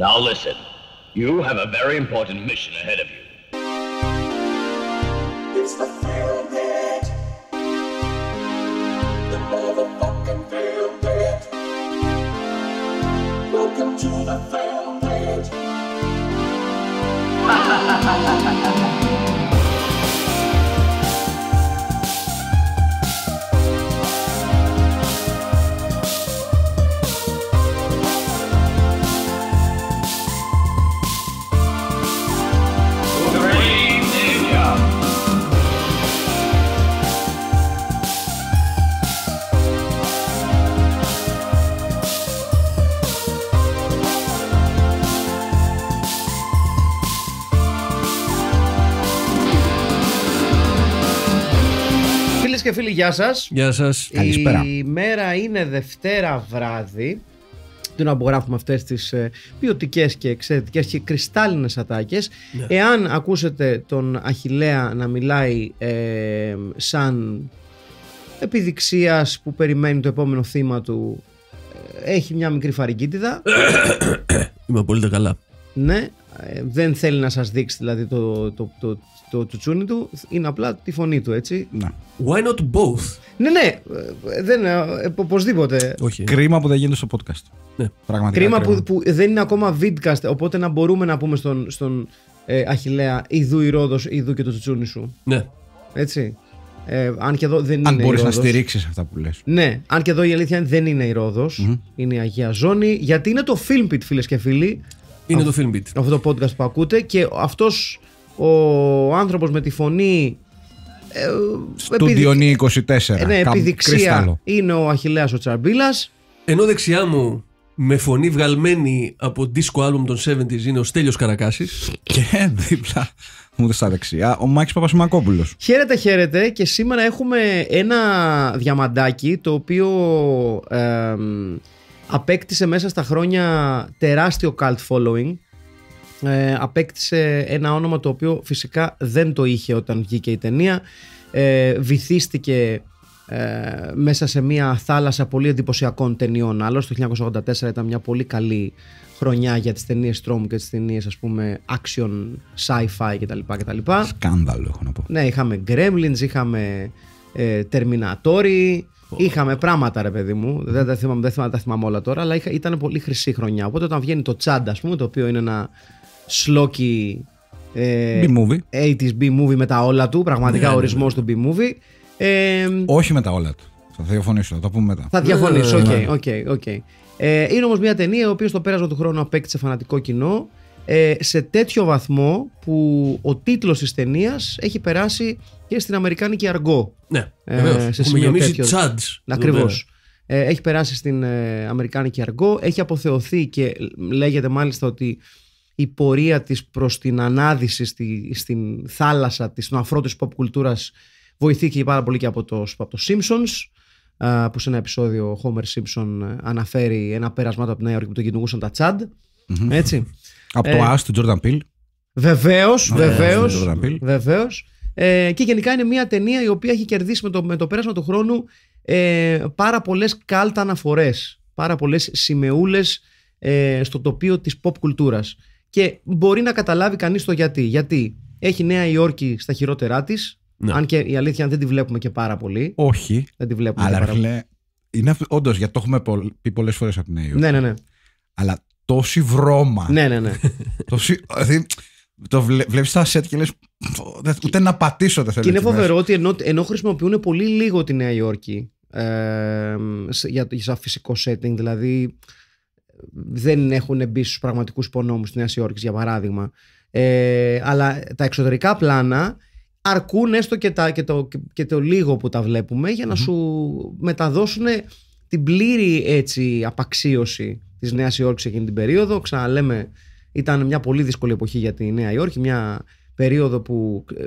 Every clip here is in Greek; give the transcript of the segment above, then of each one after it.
Now listen, you have a very important mission ahead of you. It's the Field bit. The motherfucking Field bit. Welcome to the Field Net. και φίλοι, γεια σας. Γεια Καλησπέρα. Η μέρα είναι Δευτέρα βράδυ. Του να απογράφουμε αυτές τις ε, ποιοτικές και εξαιρετικές και κρυστάλλινες ατάκες. Ναι. Εάν ακούσετε τον Αχηλέα να μιλάει ε, σαν επιδειξίας που περιμένει το επόμενο θύμα του, ε, έχει μια μικρή φαρικίτιδα. Είμαι πολύ καλά. Ναι, ε, δεν θέλει να σας δείξει δηλαδή το, το, το, το, τσουτσούνι του, είναι απλά τη φωνή του, έτσι. Να. Why not both? Ναι, ναι, ε, δεν, ε, οπωσδήποτε. Κρίμα που δεν γίνεται στο podcast. Ναι. Πραγματικά κρίμα, Που, που, δεν είναι ακόμα vidcast, οπότε να μπορούμε να πούμε στον, στον ε, Αχιλέα, ειδού η Ρόδος, Ιδού και το τσουτσούνι σου. Ναι. Έτσι. Ε, αν και εδώ δεν αν είναι μπορείς να στηρίξεις αυτά που λες. Ναι, αν και εδώ η αλήθεια δεν είναι η ροδο είναι η Αγία Ζώνη, γιατί είναι το Pit φίλες και φίλοι. Είναι το Film Αυτό το podcast που ακούτε και αυτός ο άνθρωπος με τη φωνή. Ε, Διονύη 24. Ε, ναι, επιδειξία είναι ο Αχηλέα ο Τσαρμπίλας Ενώ δεξιά μου με φωνή βγαλμένη από δίσκο album των 70s είναι ο Στέλιος Καρακάσης και δίπλα μου στα δεξιά ο Μάκης Παπασημακόπουλος Χαίρετε χαίρετε και σήμερα έχουμε ένα διαμαντάκι το οποίο Απέκτησε μέσα στα χρόνια τεράστιο cult following. Ε, απέκτησε ένα όνομα το οποίο φυσικά δεν το είχε όταν βγήκε η ταινία. Ε, βυθίστηκε ε, μέσα σε μια θάλασσα πολύ εντυπωσιακών ταινιών. Άλλωστε το 1984 ήταν μια πολύ καλή χρονιά για τις ταινίες τρόμου και τις ταινίες ας πούμε action, sci-fi κτλ. κτλ. Σκάνδαλο έχω να πω. Ναι, είχαμε Gremlins, είχαμε ε, Είχαμε πράγματα, ρε παιδί μου. Δεν τα θυμάμαι, τα θυμάμαι όλα τώρα, αλλά είχα, ήταν πολύ χρυσή χρονιά. Οπότε όταν βγαίνει το τσάντα, ας πούμε, το οποίο είναι ένα σλόκι. Ε, B-movie. 80's B-movie με τα όλα του, πραγματικά ο ναι, ναι, ορισμός ναι. του B-movie. Όχι με τα όλα του. Θα διαφωνήσω, θα το πούμε μετά. Θα διαφωνήσω, οκ, οκ, οκ. Ε, είναι όμως μια ταινία η οποία στο πέρασμα του χρόνου απέκτησε φανατικό κοινό. Ε, σε τέτοιο βαθμό που ο τίτλος της ταινίας έχει περάσει και στην Αμερικάνικη αργό. Ναι, ε, σε Έχουμε γεμίσει τσάντς. Ακριβώς. Ε, έχει περάσει στην ε, Αμερικάνικη αργό, έχει αποθεωθεί και λέγεται μάλιστα ότι η πορεία της προς την ανάδυση στη, στην θάλασσα της, στον αφρό της pop κουλτούρας βοηθήκε πάρα πολύ και από το, από το Simpsons που σε ένα επεισόδιο ο Homer Simpson αναφέρει ένα πέρασμά από την Νέα Υόρκη που τον κυνηγούσαν τα τσαντ Έτσι. Από ε, το ΑΣΤ, του Jordan Peele. Βεβαίως, ναι, βεβαίως. Ναι, ναι, βεβαίως. Ε, και γενικά είναι μια ταινία η οποία έχει κερδίσει με το, πέρασμα του χρόνου ε, πάρα πολλές κάλτα αναφορές. Πάρα πολλές σημεούλες ε, στο τοπίο της pop κουλτούρας. Και μπορεί να καταλάβει κανείς το γιατί. Γιατί έχει Νέα Υόρκη στα χειρότερά της. Αν και η αλήθεια δεν τη βλέπουμε και πάρα πολύ. Όχι. Δεν τη βλέπουμε αλλά πάρα πολύ. Είναι όντως, γιατί το έχουμε πει πολλές φορές από την Νέα Υόρκη. Ναι, ναι, ναι. Αλλά τόση βρώμα. Ναι, ναι, ναι. Τόση, δηλαδή, το βλέ, βλέπεις τα σετ και λες. Ούτε να πατήσω δεν θέλω. Και είναι φοβερό ότι ενώ, ενώ χρησιμοποιούν πολύ λίγο τη Νέα Υόρκη ε, για, για φυσικό setting, δηλαδή δεν έχουν μπει στους πραγματικούς υπονόμους της Νέας Υόρκης, για παράδειγμα. Ε, αλλά τα εξωτερικά πλάνα αρκούν έστω και, το, το λίγο που τα βλέπουμε για να σου μεταδώσουν την πλήρη έτσι, απαξίωση της Νέας Υόρκης εκείνη την περίοδο. Ξαναλέμε, ήταν μια πολύ δύσκολη εποχή για τη Νέα Υόρκη. Μια περίοδο που ε,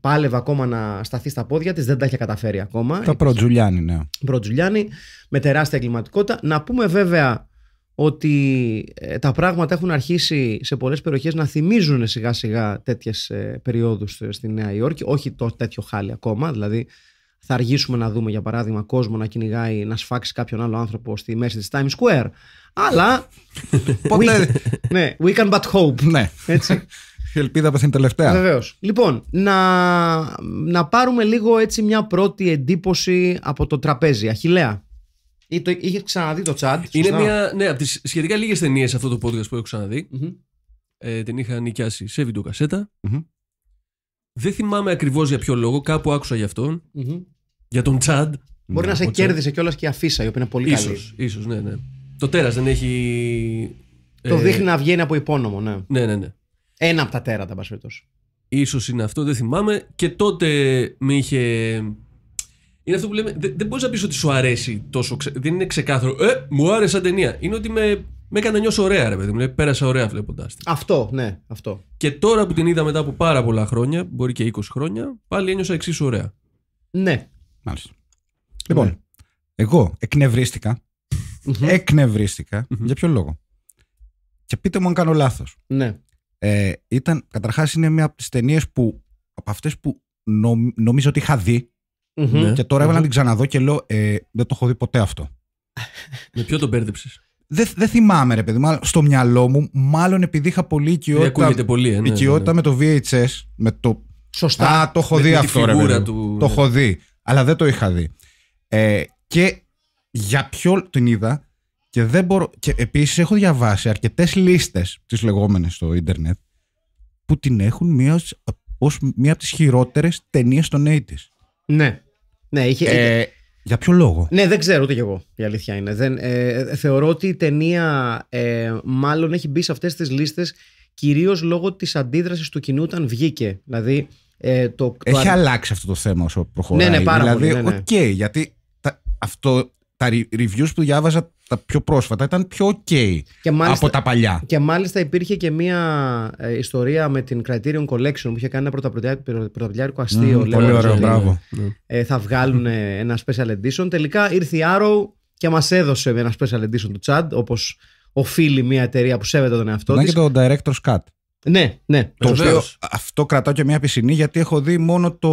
πάλευε ακόμα να σταθεί στα πόδια της, δεν τα είχε καταφέρει ακόμα. Τα προτζουλιάνι, ναι. Προτζουλιάνι, με τεράστια εγκληματικότητα. Να πούμε βέβαια ότι ε, τα πράγματα έχουν αρχίσει σε πολλές περιοχές να θυμίζουν σιγά σιγά τέτοιες περιόδου στη Νέα Υόρκη, όχι το τέτοιο χάλι ακόμα, δηλαδή θα αργήσουμε να δούμε για παράδειγμα κόσμο να κυνηγάει, να σφάξει κάποιον άλλο άνθρωπο στη μέση της Times Square αλλά. Ποτέ. ναι, we can but hope. Ναι. Έτσι. Η ελπίδα είναι τελευταία. Βεβαίως. Λοιπόν, να, να πάρουμε λίγο έτσι μια πρώτη εντύπωση από το τραπέζι. Αχηλέα. είχε ξαναδεί το τσάντ. Είναι μια. Ναι, από τις σχετικά λίγες ταινίες αυτό το podcast που έχω ξαναδεί. Mm-hmm. Ε, την είχα νοικιάσει σε βιντεοκασέτα. Mm-hmm. Δεν θυμάμαι ακριβώς για ποιο λόγο. Κάπου άκουσα για αυτον mm-hmm. Για τον τσάντ. Μπορεί να ναι, σε κέρδισε κιόλας και η αφίσα, η οποία είναι πολύ ίσως, καλή. σω, ναι, ναι. Το τέρας δεν έχει. Το ε... δείχνει να βγαίνει από υπόνομο, ναι. Ναι, ναι, ναι. Ένα από τα τέρατα, πα σω είναι αυτό, δεν θυμάμαι. Και τότε με είχε. Είναι αυτό που λέμε. Δεν, δεν μπορείς να πεις ότι σου αρέσει τόσο. Ξε... Δεν είναι ξεκάθαρο. Ε, μου άρεσε σαν ταινία. Είναι ότι με, με έκανε να νιώσω ωραία, ρε παιδί μου. Δηλαδή, πέρασα ωραία βλέποντά τη. Αυτό, ναι, αυτό. Και τώρα που την είδα μετά από πάρα πολλά χρόνια, μπορεί και 20 χρόνια, πάλι ένιωσα εξίσου ωραία. Ναι. Μάλιστα. Λοιπόν, ναι. εγώ εκνευρίστηκα Mm-hmm. εκνευριστηκα mm-hmm. Για ποιο λόγο. Και πείτε μου αν κάνω λάθος. Ναι. Ε, ήταν, καταρχάς, είναι μια από τις ταινίες που. από αυτές που νομίζω ότι είχα δει. Mm-hmm. Ναι. Και τώρα έβαλα να mm-hmm. την ξαναδώ και λέω ε, Δεν το έχω δει ποτέ αυτό. Με ποιο τον πέρδεψε. Δεν δε θυμάμαι, ρε παιδί μάλλον, Στο μυαλό μου, μάλλον επειδή είχα ε, πολύ ε, ναι, οικειότητα. πολύ, ναι, οικειότητα με το VHS. Με το... Σωστά. Α, το έχω δει αυτό, ρε παιδί. Του... Το έχω δει. Αλλά δεν το είχα δει. Ε, και για ποιο την είδα και δεν μπορώ. Και επίσης έχω διαβάσει αρκετές λίστες, τις λεγόμενες στο Ιντερνετ, που την έχουν μία ως μία από τις χειρότερες ταινίες των 80's. Ναι. Ναι, είχε... Ε, για ποιο λόγο. Ναι, δεν ξέρω ούτε κι εγώ. Η αλήθεια είναι. Δεν, ε, θεωρώ ότι η ταινία ε, μάλλον έχει μπει σε αυτές τις λίστες κυρίως λόγω της αντίδρασης του κοινού όταν βγήκε. Δηλαδή, ε, το, έχει αλλάξει αυτό το θέμα όσο προχωράει. Ναι, ναι, πάρα δηλαδή, πολύ. Okay, ναι, ναι. γιατί αυτό τα reviews που διάβαζα τα πιο πρόσφατα ήταν πιο ok από τα παλιά. Και μάλιστα υπήρχε και μία ε, ιστορία με την Criterion Collection που είχε κάνει ένα πρωταπλιάρικο αστείο. Mm, πολύ ωραίο, μπράβο. Ε, ε, θα βγάλουν ε, ένα special edition. Τελικά ήρθε η Arrow και μας έδωσε ένα special edition του Chad όπως οφείλει μια εταιρεία που σέβεται τον εαυτό της. Να και το Director's Cut. Ναι, ναι. Το οποίο, αυτό κρατάω και μια πισινή γιατί έχω δει μόνο το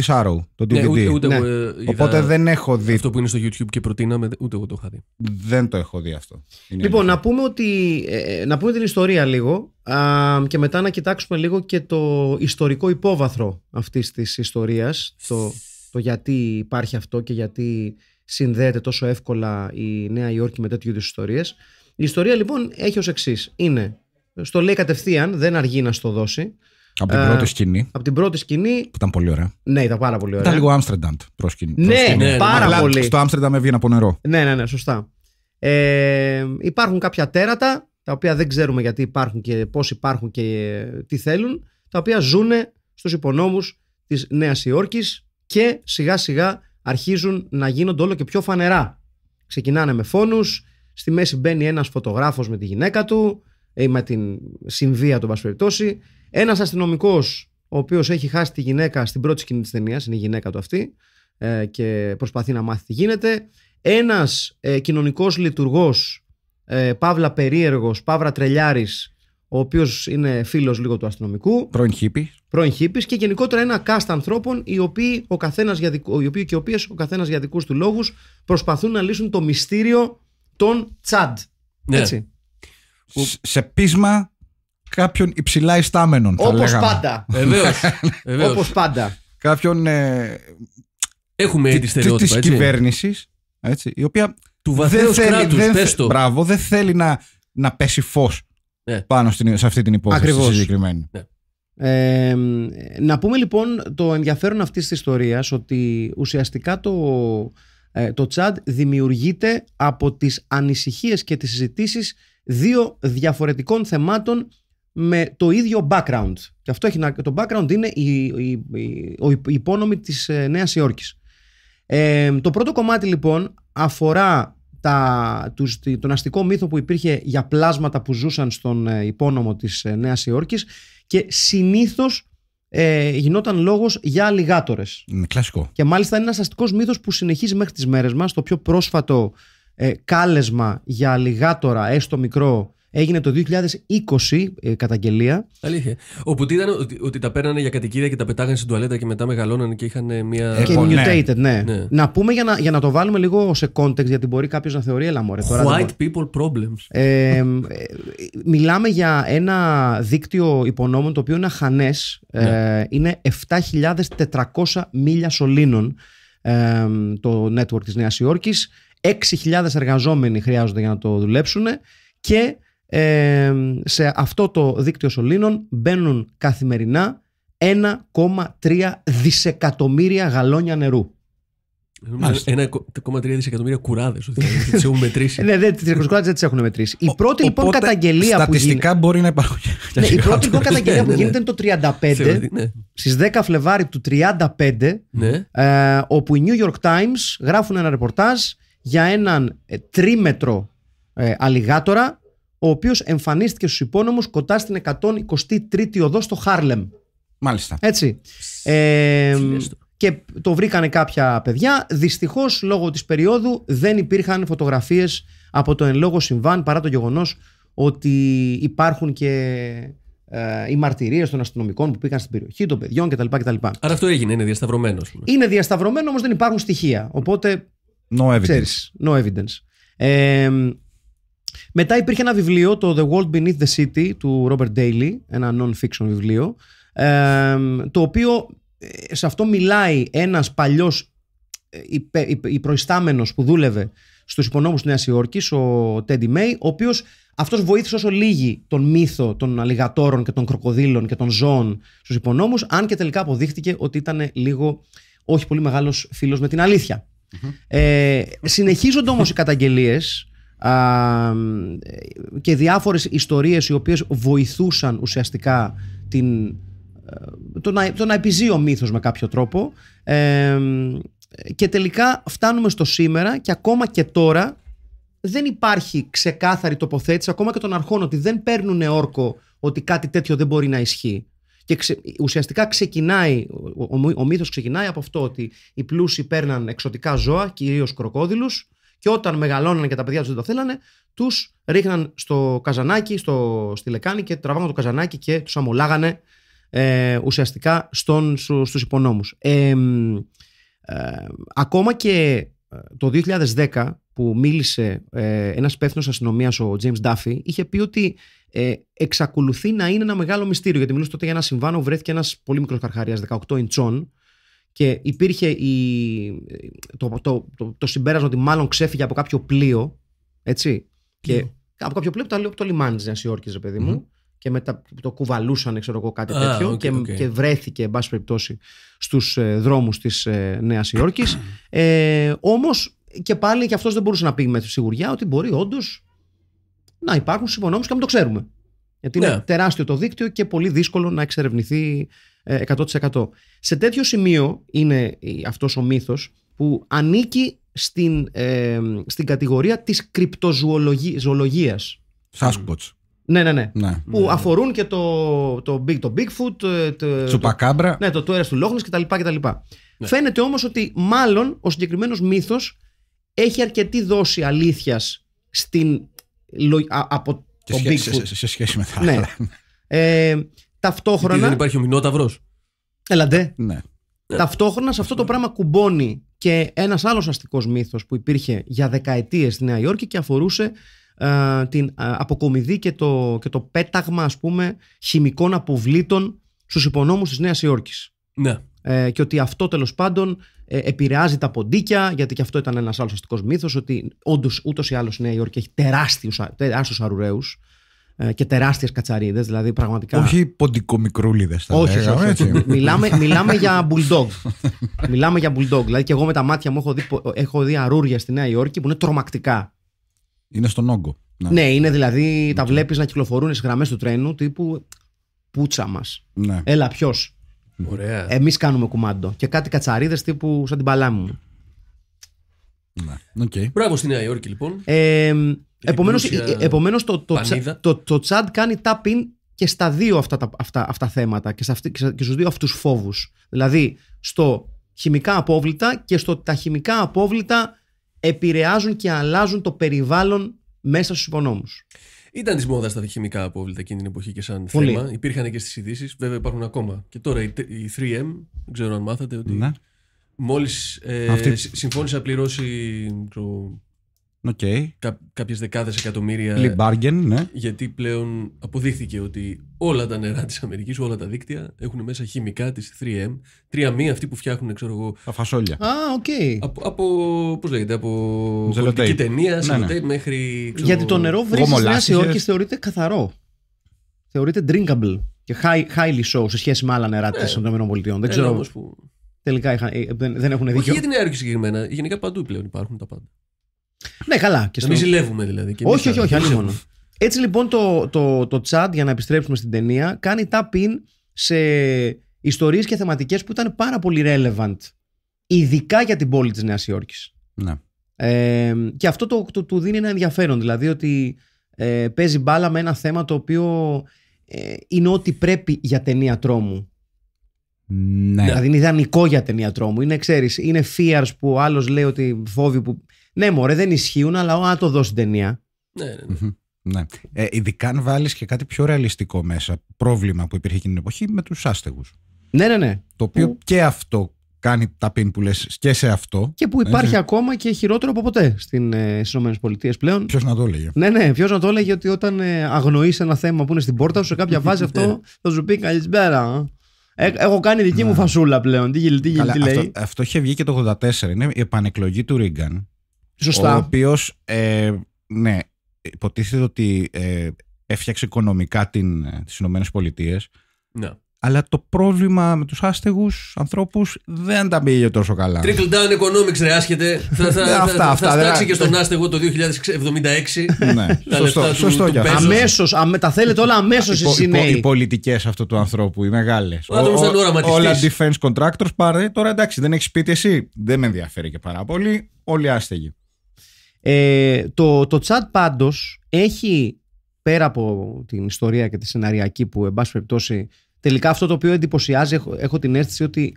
τη Arrow, το DVD. Ναι, ούτε, ναι. Ε, Οπότε δεν έχω δει. Αυτό που είναι στο YouTube και προτείναμε, ούτε εγώ το είχα δει. Δεν το έχω δει αυτό. Είναι λοιπόν, να πούμε, ότι, ε, ε, να πούμε την ιστορία λίγο α, και μετά να κοιτάξουμε λίγο και το ιστορικό υπόβαθρο αυτής της ιστορίας. Το, το γιατί υπάρχει αυτό και γιατί συνδέεται τόσο εύκολα η Νέα Υόρκη με τέτοιου είδους ιστορίες. Η ιστορία λοιπόν έχει ως εξής. Είναι, στο λέει κατευθείαν, δεν αργεί να στο δώσει. Από την ε, πρώτη σκηνή. Από την πρώτη σκηνή. Που ήταν πολύ ωραία. Ναι, ήταν πάρα πολύ ωραία. Ήταν λίγο Άμστερνταμ προσκυνή. Ναι, ναι, ναι, πάρα ναι. πολύ. Στο Άμστερνταμ έβγαινε από νερό. Ναι, ναι, ναι, σωστά. Ε, υπάρχουν κάποια τέρατα τα οποία δεν ξέρουμε γιατί υπάρχουν και πώς υπάρχουν και ε, τι θέλουν. Τα οποία ζουν στους υπονόμους της Νέας Υόρκης και σιγά σιγά αρχίζουν να γίνονται όλο και πιο φανερά. Ξεκινάνε με φόνους. Στη μέση μπαίνει ένας φωτογράφος με τη γυναίκα του, ή με την συμβία του, εν ένας αστυνομικός, ο οποίος έχει χάσει τη γυναίκα στην πρώτη σκηνή της ταινίας, είναι η γυναίκα του αυτή, ε, και προσπαθεί να μάθει τι γίνεται. Ένας ε, κοινωνικός λειτουργός, ε, παύλα περίεργος, παύλα τρελιάρης, ο οποίος είναι φίλος λίγο του αστυνομικού. Πρώην χήπη. και γενικότερα ένα κάστ ανθρώπων, οι οποίοι, ο καθένας για δικο, οι οποίοι και οι οποίες ο καθένας για δικούς του λόγους προσπαθούν να λύσουν το μυστήριο των Τσάντ. Ναι. Έτσι. Σε πείσμα κάποιον υψηλά ιστάμενον. Όπω πάντα. Όπως πάντα. Κάποιον. Ε, Έχουμε τη στερεότητα. Τη κυβέρνηση. Η οποία. Του θέλει, Μπράβο, δεν θέλει να, να πέσει φως ναι. πάνω στην, σε αυτή την υπόθεση Ακριβώς. συγκεκριμένη. Ναι. να πούμε λοιπόν το ενδιαφέρον αυτής της ιστορίας ότι ουσιαστικά το, ε, το Τσάντ δημιουργείται από τις ανησυχίες και τις συζητήσεις δύο διαφορετικών θεμάτων με το ίδιο background. Και αυτό έχει να... το background είναι η, η, ο υπόνομη της ε, Νέας Υόρκης. Ε, το πρώτο κομμάτι λοιπόν αφορά τα, τον αστικό μύθο που υπήρχε για πλάσματα που ζούσαν στον ε, υπόνομο της ε, Νέας Υόρκης και συνήθως ε, γινόταν λόγος για αλιγάτορες. Είναι κλασικό. Και μάλιστα είναι ένας αστικός μύθος που συνεχίζει μέχρι τις μέρες μας. Το πιο πρόσφατο κάλεσμα για αλιγάτορα, έστω μικρό, έγινε το 2020 ε, καταγγελία. Αλήθεια. Όπου τι ήταν ότι, τα παίρνανε για κατοικίδια και τα πετάγανε στην τουαλέτα και μετά μεγαλώνανε και είχαν μια. Και λοιπόν, ναι. mutated, ναι. ναι. Να πούμε για να, για να το βάλουμε λίγο σε context, γιατί μπορεί κάποιος να θεωρεί, έλα μωρέ τώρα. White people problems. Ε, μιλάμε για ένα δίκτυο υπονόμων το οποίο είναι αχανές. Ε, ναι. είναι 7.400 μίλια σωλήνων το network της Νέας Υόρκης. 6.000 εργαζόμενοι χρειάζονται για να το δουλέψουν και σε αυτό το δίκτυο σωλήνων μπαίνουν καθημερινά 1,3 δισεκατομμύρια γαλόνια νερού. 1,3 δισεκατομμύρια κουράδες. Δεν δηλαδή τις έχουν μετρήσει. Ε, ναι, δεν, τις έχουν μετρήσει. Η πρώτη λοιπόν καταγγελία που γίνεται. μπορεί να υπάρχουν. Ναι, η πρώτη λοιπόν καταγγελία που ναι, ναι, γίνεται είναι το 35. Στι 10 Φλεβάρι του 35, ε, όπου οι New York Times γράφουν ένα ρεπορτάζ για έναν ε, τρίμετρο αλιγάτορα ο οποίος εμφανίστηκε στους υπόνομους κοντά στην 123η οδό στο Χάρλεμ. Μάλιστα. Έτσι. Ε, και το βρήκανε κάποια παιδιά. Δυστυχώς, λόγω της περίοδου, δεν υπήρχαν φωτογραφίες από το εν λόγω συμβάν παρά το γεγονός ότι υπάρχουν και ε, οι μαρτυρίες των αστυνομικών που πήγαν στην περιοχή, των παιδιών κτλ. κτλ. Άρα αυτό έγινε, είναι διασταυρωμένο. Είναι διασταυρωμένο, όμως δεν υπάρχουν στοιχεία. Οπότε. No evidence. Ξέρεις, no evidence. Μετά υπήρχε ένα βιβλίο, το The World Beneath the City, του Robert Daly, ένα non-fiction βιβλίο, το οποίο ε, σε αυτό μιλάει ένας παλιός ε, προϊστάμενος που δούλευε στους υπονόμους της Νέας Υόρκης, ο Τέντι May ο οποίος αυτός βοήθησε όσο λίγοι τον μύθο των αλιγατόρων και των κροκοδίλων και των ζώων στους υπονόμους, αν και τελικά αποδείχτηκε ότι ήταν λίγο όχι πολύ μεγάλος φίλος με την αληθεια Ε, συνεχίζονται όμως οι καταγγελίες και διάφορες ιστορίες οι οποίες βοηθούσαν ουσιαστικά την, ε, το, να, το να επιζεί ο μύθος με κάποιο τρόπο ε, και τελικά φτάνουμε στο σήμερα και ακόμα και τώρα δεν υπάρχει ξεκάθαρη τοποθέτηση ακόμα και των αρχών ότι δεν παίρνουν όρκο ότι κάτι τέτοιο δεν μπορεί να ισχύει. Και ουσιαστικά ξεκινάει, ο, ο, ο μύθος ξεκινάει από αυτό ότι οι πλούσιοι παίρναν εξωτικά ζώα, κυρίως κροκόδιλους, και όταν μεγαλώνανε και τα παιδιά τους δεν το θέλανε, τους ρίχναν στο καζανάκι, στο, στη λεκάνη και τραβάγαν το καζανάκι και τους αμολάγανε ε, ουσιαστικά στον, στους υπονόμους. Ε, ε ακόμα και ε, το 2010 που μίλησε ε, ένας πέθνος αστυνομίας, ο James Duffy, είχε πει ότι εξακολουθεί να είναι ένα μεγάλο μυστήριο. Γιατί μιλούσε τότε για ένα συμβάν βρέθηκε ένας πολύ μικρός καρχαρίας 18 ιντσών και υπήρχε η, το, το, το, το συμπέρασμα ότι μάλλον ξέφυγε από κάποιο πλοίο. Έτσι. Και από κάποιο πλοίο που ήταν από το λιμάνι τη Νέα παιδί μου. Και μετά το κουβαλούσαν, ξέρω εγώ, κάτι τέτοιο. και, και βρέθηκε, εν πάση περιπτώσει, στους ε, δρόμους της ε, Νέας Υόρκης. ε, Όμως και πάλι και αυτός δεν μπορούσε να πει με σιγουριά ότι μπορεί όντως να υπάρχουν συμπονόμου και να μην το ξέρουμε. Γιατί είναι ναι. τεράστιο το δίκτυο και πολύ δύσκολο να εξερευνηθεί 100%. Σε τέτοιο σημείο είναι αυτός ο μύθος που ανήκει στην, ε, στην κατηγορία της κρυπτοζωολογίας. Σάσκοτς. Mm. Ναι, ναι, ναι, ναι. που αφορούν και το, το, big, το Bigfoot, ε, το, Τσουπακάμπρα. ναι, το, το του κτλ. Ναι. Φαίνεται όμως ότι μάλλον ο συγκεκριμένος μύθος έχει αρκετή δόση αλήθειας στην, από το Σε, σχέση με τα ναι. άλλα. Ναι. Ε, Ταυτόχρονα. Γιατί δεν υπάρχει ο Μινόταυρος. Ελαντέ. Ναι. Ταυτόχρονα σε αυτό το πράγμα κουμπώνει και ένας άλλος αστικός μύθος που υπήρχε για δεκαετίες στη Νέα Υόρκη και αφορούσε την αποκομιδή και το, και το πέταγμα ας πούμε χημικών αποβλήτων στους υπονόμους της Νέας Υόρκης. Ναι. Ε, και ότι αυτό τέλος πάντων ε, επηρεάζει τα ποντίκια, γιατί και αυτό ήταν ένας άλλος αστικός μύθος, ότι όντως ούτως ή άλλως η Νέα Υόρκη έχει τεράστιους αρουραίους. Ε, και τεράστιες κατσαρίδες. Δηλαδή πραγματικά. Όχι ποντικομικρούλιδες. Όχι, λέγαμε, όχι, όχι. μιλάμε, μιλάμε για bulldog. μιλάμε για bulldog. Δηλαδή και εγώ με τα μάτια μου έχω δει, έχω δει αρούρια στη Νέα Υόρκη που είναι τρομακτικά. Είναι στον όγκο. Ναι, ναι είναι δηλαδή. Τα ναι. βλέπεις να κυκλοφορούν στις γραμμές του τρένου τύπου πούτσα μας. Ναι. Έλα, ποιος. Εμείς κάνουμε κουμάντο. Και κάτι κατσαρίδες τύπου σαν την παλάμη μου. Ναι. Okay. Μπράβο στη Νέα Υόρκη, λοιπόν. Ε, Επομένως, ε, ε, επομένως το, το, το, το, το τσάντ κάνει και στα δύο αυτά, τα, αυτά, αυτά θέματα και, σε και στους δύο αυτούς φόβους. Δηλαδή στο χημικά απόβλητα και στο τα χημικά απόβλητα επηρεάζουν και αλλάζουν το περιβάλλον μέσα στους υπονόμους. Ήταν της μόδας τα χημικά απόβλητα εκείνη την εποχή και σαν Πολύ. θέμα. Υπήρχαν και στις ειδήσεις, βέβαια υπάρχουν ακόμα. Και τώρα η 3M, δεν ξέρω αν μάθατε ότι. Ναι. Μόλις ε, συμφώνησε να πληρώσει το Okay. Κά, Κάποιες δεκάδες εκατομμύρια. Λιμπάργεν, ναι. Γιατί πλέον αποδείχθηκε ότι όλα τα νερά της Αμερικής, όλα τα δίκτυα έχουν μέσα χημικά της 3M. 3M αυτοί που φτιάχνουν, ξέρω εγώ. Τα φασόλια. Α, οκ. Okay. Από, από, πώς λέγεται, από Ζελοτέι. ταινία, ναι, ναι. μέχρι. Ξέρω, γιατί το νερό βρίσκεται στη Νέα θεωρείται καθαρό. Θεωρείται drinkable και high, highly so σε σχέση με άλλα νερά ναι. της ΗΠΑ. Δεν ε, ξέρω. Που... Τελικά είχαν, ε, δεν, δεν έχουν δίκιο. Όχι για την Νέα συγκεκριμένα. Γενικά παντού πλέον υπάρχουν τα πάντα. Ναι, καλά. Και στο... Να ζηλεύουμε δηλαδή. όχι, όχι, όχι, όχι, μόνο. Έτσι λοιπόν το, το, το chat, για να επιστρέψουμε στην ταινία, κάνει tap-in σε ιστορίες και θεματικές που ήταν πάρα πολύ relevant, ειδικά για την πόλη της Νέας Υόρκης. Ναι. Ε, και αυτό το, το, του δίνει ένα ενδιαφέρον, δηλαδή ότι ε, παίζει μπάλα με ένα θέμα το οποίο ε, είναι ό,τι πρέπει για ταινία τρόμου. Ναι. Δηλαδή είναι ιδανικό για ταινία τρόμου. Είναι, ξέρεις, είναι fears που άλλος λέει ότι φόβοι που ναι, μωρέ, δεν ισχύουν, αλλά ό, αν το δώσει ταινία. Ναι, ναι. Ναι. ναι. Ε, ειδικά αν βάλεις και κάτι πιο ρεαλιστικό μέσα. Πρόβλημα που υπήρχε εκείνη την εποχή με τους άστεγους. Ναι, ναι, ναι. Το οποίο που... και αυτό κάνει τα πίν που λες και σε αυτό. Και που υπάρχει έτσι. ακόμα και χειρότερο από ποτέ στην, ε, στις ΗΠΑ πλέον. Ποιος να το έλεγε. Ναι, ναι, ποιος να το έλεγε ότι όταν ε, αγνοείς ένα θέμα που είναι στην πόρτα σου, σε κάποια φάση ναι. αυτό θα σου πει καλησπέρα. Ε». Ε, έχω κάνει δική μου ναι. φασούλα πλέον. Τι, τι, τι, λέει. Αυτό, αυτό είχε βγει και το 84. Είναι η επανεκλογή του Ρίγκαν Σωστά. Ο οποίος, ε, ναι, υποτίθεται ότι ε, έφτιαξε οικονομικά την, ε, τις Ηνωμένες Πολιτείες. Ναι. Αλλά το πρόβλημα με τους άστεγους ανθρώπους δεν τα πήγε τόσο καλά. Trickle down economics ρε άσχετε. θα, αυτά, θα, στάξει και στον άστεγο το 2076. ναι, σωστό, σωστό Αμέσως, τα θέλετε όλα αμέσως οι, οι, οι, οι πολιτικές αυτού του ανθρώπου, οι μεγάλες. όλα defense contractors πάρε. Τώρα εντάξει δεν έχεις σπίτι εσύ, δεν με ενδιαφέρει και πάρα πολύ. Όλοι άστεγοι. Ε, το, το chat πάντως έχει πέρα από την ιστορία και τη σεναριακή που εν πάση περιπτώσει τελικά αυτό το οποίο εντυπωσιάζει έχω, την αίσθηση ότι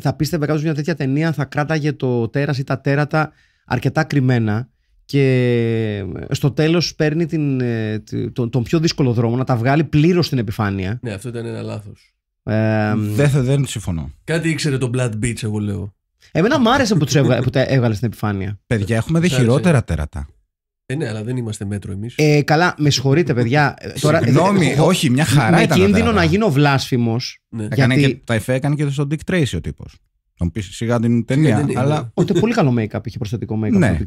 θα πίστευε κάποιος μια τέτοια ταινία θα κράταγε το τέρας ή τα τέρατα αρκετά κρυμμένα και στο τέλος παίρνει την, ε, τον, τον πιο δύσκολο δρόμο να τα βγάλει πλήρως στην επιφάνεια. Ναι, αυτό ήταν ένα λάθος. Ε, δεν, δεν συμφωνώ. Κάτι ήξερε το Blood Beach, εγώ λέω. Εμένα μου άρεσε που, έβγα, τα έβγαλες στην επιφάνεια. Παιδιά, έχουμε δει χειρότερα τέρατα. Ε, ναι, αλλά δεν είμαστε μέτρο εμείς. Ε, καλά, με συγχωρείτε, παιδιά. Τώρα, ε, Συγγνώμη, όχι, μια χαρά. Με ήταν κίνδυνο να γίνω βλάσφημος. Ναι. Γιατί... τα εφέ έκανε και στον Dick Tracy ο τύπος. Θα μου πεις σιγά την ταινία. Ότι πολύ καλό make-up είχε προστατικό make-up ναι.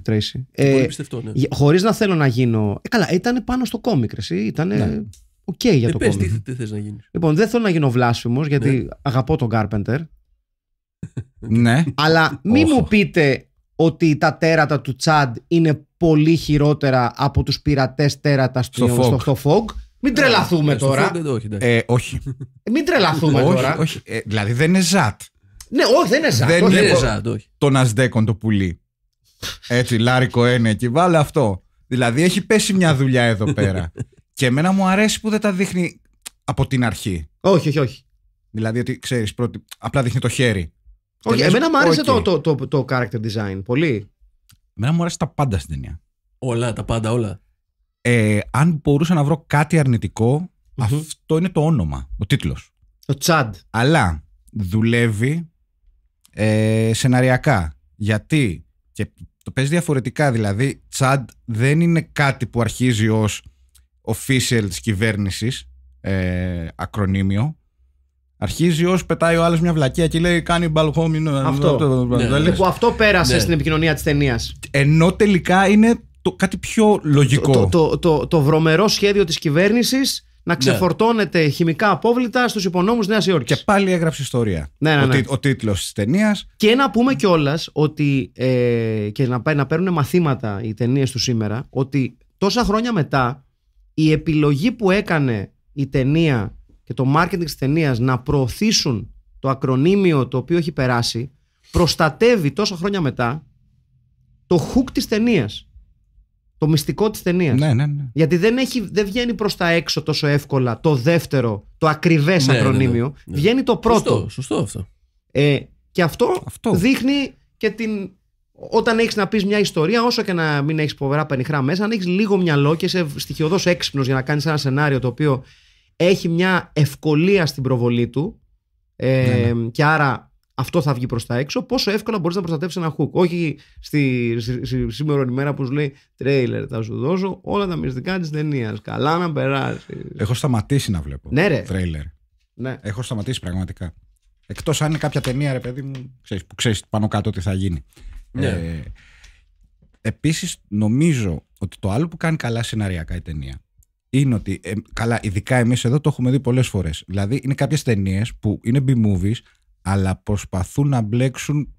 Ε, πολύ πιστευτό, ναι. Χωρίς να θέλω να γίνω. Ε, καλά, ήταν πάνω στο κόμικ, εσύ. Ήταν. Ναι. Οκ για ε, το κόμικ. Τι, τι θες να γίνεις. Λοιπόν, δεν θέλω να γίνω βλάσφημος γιατί ναι. αγαπώ τον Carpenter ναι. Αλλά μη μου πείτε ότι τα τέρατα του Τσάντ είναι πολύ χειρότερα από τους πειρατές τέρατα στο, στο, Μην τρελαθούμε ε, τώρα. Ε, όχι, ε, όχι. Μην τρελαθούμε όχι, τώρα. Όχι. Ε, δηλαδή δεν είναι ζατ. Ναι, όχι, δεν είναι ζατ. Δεν όχι, είναι ζατ, όχι. Τον Ασδέκον το πουλί. Έτσι, Λάρικο ένα Και βάλε αυτό. Δηλαδή έχει πέσει μια δουλειά εδώ πέρα. Και εμένα μου αρέσει που δεν τα δείχνει από την αρχή. Όχι, όχι, όχι. Δηλαδή ότι ξέρεις, απλά δείχνει το χέρι. Όχι, okay, εμένα μου άρεσε το, το, το, το character design. Πολύ. Εμένα μου άρεσε τα πάντα στην ταινία. Όλα, τα πάντα, όλα. Ε, αν μπορούσα να βρω κάτι αυτό είναι το όνομα, ο τίτλος. Το τσάντ. Αλλά δουλεύει ε, σεναριακά. Γιατί και το παίζει διαφορετικά. Δηλαδή, τσάντ δεν είναι κάτι που αρχίζει ως official της κυβέρνησης, ε, ακρονίμιο. Αρχίζει ως πετάει ο άλλος μια βλακία και λέει κάνει μπαλχόμι... Αυτό. Αυτό, ναι, ναι, ναι. λοιπόν, που αυτό πέρασε στην επικοινωνία της ταινίας. Ενώ τελικά είναι κάτι πιο λογικό. Το, το, βρωμερό σχέδιο της κυβέρνησης να ξεφορτώνεται χημικά απόβλητα στους υπονόμους Νέας Υόρκης. Και πάλι έγραψε ιστορία. Ναι, ναι, ο, ο τίτλος της ταινίας. Και να πούμε κιόλας ότι. Ε, και να, να παίρνουν μαθήματα οι ταινίες του σήμερα, ότι τόσα χρόνια μετά η επιλογή που έκανε η ταινία και το marketing της ταινίας να προωθήσουν το ακρονίμιο το οποίο έχει περάσει, προστατεύει τόσα χρόνια μετά το hook της ταινίας. Το μυστικό της ταινίας. Ναι, ναι, ναι. Γιατί δεν, έχει, δεν βγαίνει προς τα έξω τόσο εύκολα το δεύτερο, το ακριβές ναι, ναι, ναι, ακρονίμιο. Ναι, ναι, βγαίνει το πρώτο. Σωστό, σωστό αυτό. Ε, και αυτό, αυτό, δείχνει και την. Όταν έχεις να πεις μια ιστορία, όσο και να μην έχεις φοβερά πενιχρά μέσα, αν έχεις λίγο μυαλό και είσαι στοιχειοδός έξυπνος για να κάνεις ένα σενάριο το οποίο έχει μια ευκολία στην προβολή του ε, ναι, ναι. και άρα αυτό θα βγει προς τα έξω. Πόσο εύκολα μπορείς να προστατεύσεις ένα hook. Όχι στη, σήμερα η σήμερα που σου λέει τρέιλερ, θα σου δώσω όλα τα μυστικά της ταινίας. Καλά να περάσεις. Έχω σταματήσει να βλέπω. Ναι, Τρέιλερ. Ναι. Έχω σταματήσει πραγματικά. Εκτός αν είναι κάποια ταινία, ρε παιδί μου, ξέρεις, που ξέρεις πάνω κάτω τι θα γίνει. Ναι. Ε, Επίσης, νομίζω ότι το άλλο που κάνει καλά σεναριακά η ταινία είναι ότι, ε, καλά, ειδικά εμείς εδώ το έχουμε δει πολλές φορές. Δηλαδή, είναι κάποιες ταινίες που είναι B-movies, αλλά προσπαθούν να μπλέξουν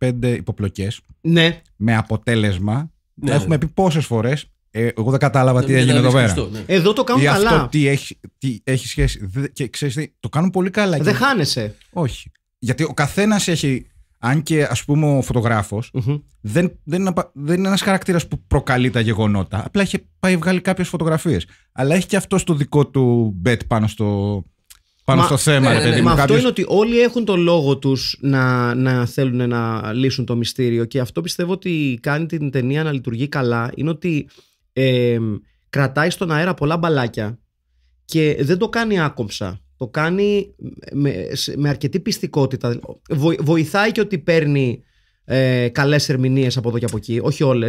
4-5 υποπλοκές Ναι. Με αποτέλεσμα. Ναι. Το ναι. έχουμε πει πόσες φορές. Ε, εγώ δεν κατάλαβα τι ναι, έγινε εδώ πέρα. Ναι. Εδώ το κάνουν καλά. Αυτό τι έχει, τι έχει σχέση. Και ξέρεις το κάνουν πολύ καλά. Δεν χάνεσαι. Όχι. Γιατί ο καθένας έχει αν και ας πούμε ο φωτογραφος δεν, δεν, είναι, ένα χαρακτήρα ένας χαρακτήρας που προκαλεί τα γεγονότα. Απλά έχει πάει βγάλει κάποιες φωτογραφίες. Αλλά έχει και αυτό το δικό του μπέτ πάνω στο, πάνω στο θέμα. Ναι, ναι, ναι μα αυτό είναι ότι όλοι έχουν το λόγο τους να, να θέλουν να λύσουν το μυστήριο και αυτό πιστεύω ότι κάνει την ταινία να λειτουργεί καλά είναι ότι κρατάει στον αέρα πολλά μπαλάκια και δεν το κάνει άκομψα το κάνει με, με αρκετή πιστικότητα. Βο, βοηθάει και ότι παίρνει ε, καλές ερμηνείες από εδώ και από εκεί, όχι όλες.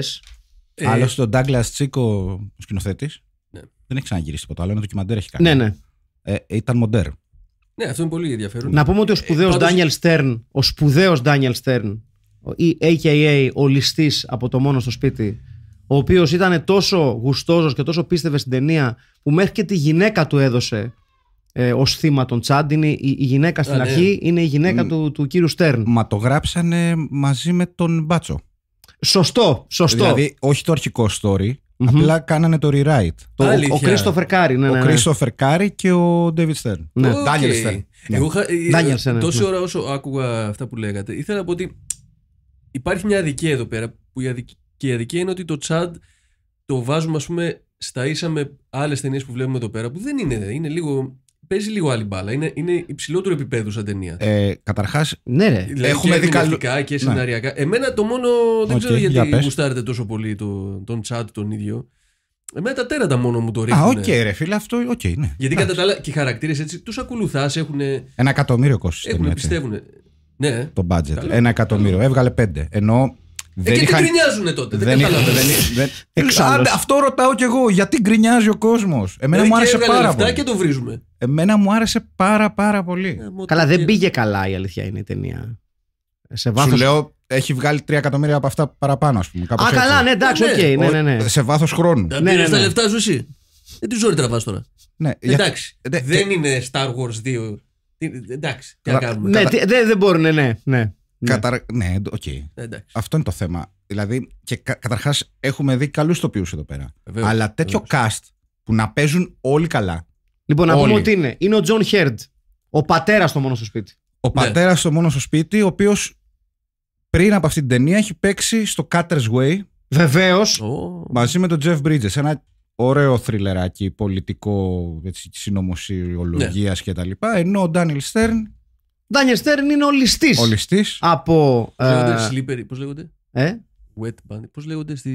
Ε, Άλλωστε, ο Ντάγκλα Τσίκο, σκηνοθέτης, ναι. δεν έχει ξαναγυρίσει τίποτα άλλο. Ένα ντοκιμαντέρ έχει κάνει. Ναι, ναι. Ε, ε ήταν μοντέρ. Ναι, αυτό είναι πολύ ενδιαφέρον. Να πούμε ότι ο σπουδαίος Ντάνιελ Στέρν, ο σπουδαίος Ντάνιελ Στέρν, ή AKA ο ληστής από το μόνο στο σπίτι, ο οποίος ήταν τόσο γουστόζος και τόσο πίστευε στην ταινία, που μέχρι και τη γυναίκα του έδωσε ε, ως θύμα των τσάντ Η, η γυναίκα στην ναι. αρχή είναι η γυναίκα του, του κύριου Στέρν. Μα το γράψανε μαζί με τον Μπάτσο. Σωστό, σωστό. Δηλαδή, όχι το αρχικό story, Απλά κάνανε το rewrite. ο Κρίστοφερ Κάρι. Ναι, Ο Κρίστοφερ Κάρι ναι, ναι. και ο Ντέβιτ Στέρν. Ναι, okay. Ντάνιελ Στέρν. τόση ώρα όσο άκουγα αυτά που λέγατε, ήθελα να πω ότι υπάρχει μια αδικία εδώ πέρα. Που η αδικία, και η αδικία είναι ότι το τσάντ το βάζουμε, ας πούμε, στα ίσα με άλλες ταινίες που βλέπουμε εδώ πέρα που δεν είναι. Είναι λίγο παίζει λίγο άλλη μπάλα. Είναι, είναι υψηλότερο επίπεδο σαν ταινία. Ε, Καταρχάς, ναι, ρε. Δηλαδή, Έχουμε δει καλ... και ναι. σεναριακά. Ναι. Εμένα το μόνο. Δεν ξέρω γιατί για γουστάρετε τόσο πολύ το, τον τσάτ τον ίδιο. Εμένα τα τέρατα μόνο μου το ρίχνουν. Α, οκ, ρε φίλε, αυτό. Okay, ναι. Γιατί κατά τα άλλα και οι χαρακτήρες έτσι τους ακολουθάς, έχουν. Ένα εκατομμύριο κόστος. Έχουν, πιστεύουν. Ναι. Το budget. Ένα εκατομμύριο. Έβγαλε πέντε. Ενώ ε, δεν και είχαν... τι γκρινιάζουν τότε, δεν, δεν καταλαβαίνω. Δεν... Ε, αυτό ρωτάω κι εγώ, γιατί γκρινιάζει ο κόσμος. Εμένα ε, μου άρεσε πάρα πολύ. και το βρίζουμε. Εμένα μου άρεσε πάρα πάρα πολύ. Καλά, δεν πήγε καλά η αλήθεια είναι η ταινία. Σε βάθος... Σου λέω, έχει βγάλει 3 εκατομμύρια από αυτά παραπάνω, ας πούμε. Α, καλά, ναι, εντάξει, ναι. οκ. ναι, ναι, ναι. Σε βάθος χρόνου. Ναι, ναι, τα ναι, ναι, λεφτά σου εσύ. Ε, τι ζωή τραβάς τώρα. Ναι, εντάξει. δεν είναι Star Wars 2. Εντάξει, τι να κάνουμε. Ναι, δεν μπορούν, ναι, ναι. Ναι, Καταρ... ναι okay. Αυτό είναι το θέμα. Δηλαδή, και κα... καταρχάς έχουμε δει καλού τοπίους εδώ πέρα. Βεβαίως, Αλλά τέτοιο βεβαίως. cast που να παίζουν όλοι καλά. Λοιπόν, να πούμε ότι είναι. Είναι ο Τζον Χέρντ. Ο πατέρας στο μόνο στο σπίτι. Ο ναι. πατέρας στο μόνο στο σπίτι, ο οποίος πριν από αυτή την ταινία έχει παίξει στο Cutter's Way. Βεβαίως. Oh. Μαζί με τον Jeff Bridges. Ένα ωραίο θριλεράκι πολιτικό συνωμοσιολογίας ναι. κτλ. Ενώ ο Ντάνιλ Στέρν Ντάνιελ Στέρν είναι ο ληστής. Ο ληστής. Από. Λέγονται ε... Slippery, πώς λέγονται. Ε? Wet Bandit. Πώς λέγονται στη.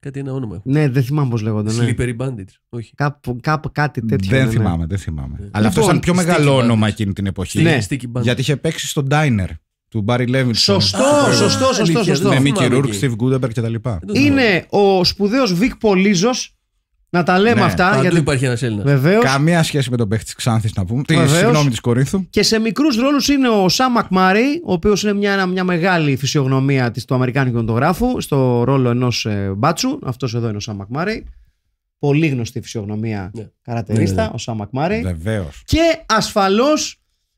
Κάτι ένα όνομα έχουν. Ναι, δεν θυμάμαι πώς λέγονται. Ναι. Slippery Bandit. Όχι. Κάπου, κάπου κάτι τέτοιο. Δεν ναι, θυμάμαι, δεν θυμάμαι. Ε. Αλλά λοιπόν, αυτό ήταν λοιπόν, πιο μεγάλο bandits. όνομα εκείνη την εποχή. Ναι. Γιατί είχε παίξει στο Diner του Μπάρι Λέβιν. Σωστό, σωστό, σωστό, σωστό. Με Μίκη Ρούρκ, Στιβ Γκούντεμπερ κτλ. Είναι ο σπουδαίος Βικ Πολίζο να τα λέμε ναι. αυτά. γιατί... υπάρχει ένας Έλληνας. Καμία σχέση με τον παίχτη της Ξάνθης να πούμε. Τη συγγνώμη της κορίθου. Και σε μικρούς ρόλους είναι ο Σάμ Μάρι ο οποίος είναι μια, μια μεγάλη φυσιογνωμία της, του Αμερικάνικου κινηματογράφου, στο ρόλο ενός ε, μπάτσου. Αυτός εδώ είναι ο Σάμ Μάρι Πολύ γνωστή φυσιογνωμία ναι. καρατερίστα, ναι, ναι, ο Σάμ Μακμάρι. Βεβαίως. Και ασφαλώς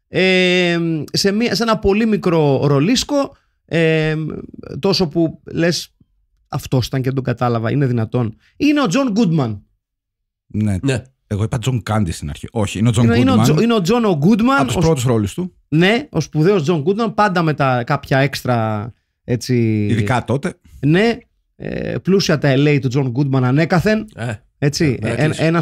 ε, σε, σε ένα πολύ μικρό ρολίσκο. Ε, τόσο που λες αυτός ήταν και δεν τον κατάλαβα, είναι δυνατόν. Είναι ο Τζον Γκούντμαν. Ναι. Εγώ είπα Τζον Κάντι στην αρχή. Όχι, είναι ο Τζον Γκούντμαν. Είναι ο Τζον ο Γκούντμαν. Από τους πρώτους ρόλους του. Ναι, ο σπουδαίος Τζον Γκούντμαν, πάντα με τα κάποια έξτρα. Έτσι... Ειδικά τότε. Ναι, πλούσια τα LA του Τζον Γκούντμαν ανέκαθεν. Ε, έτσι, ε, ε,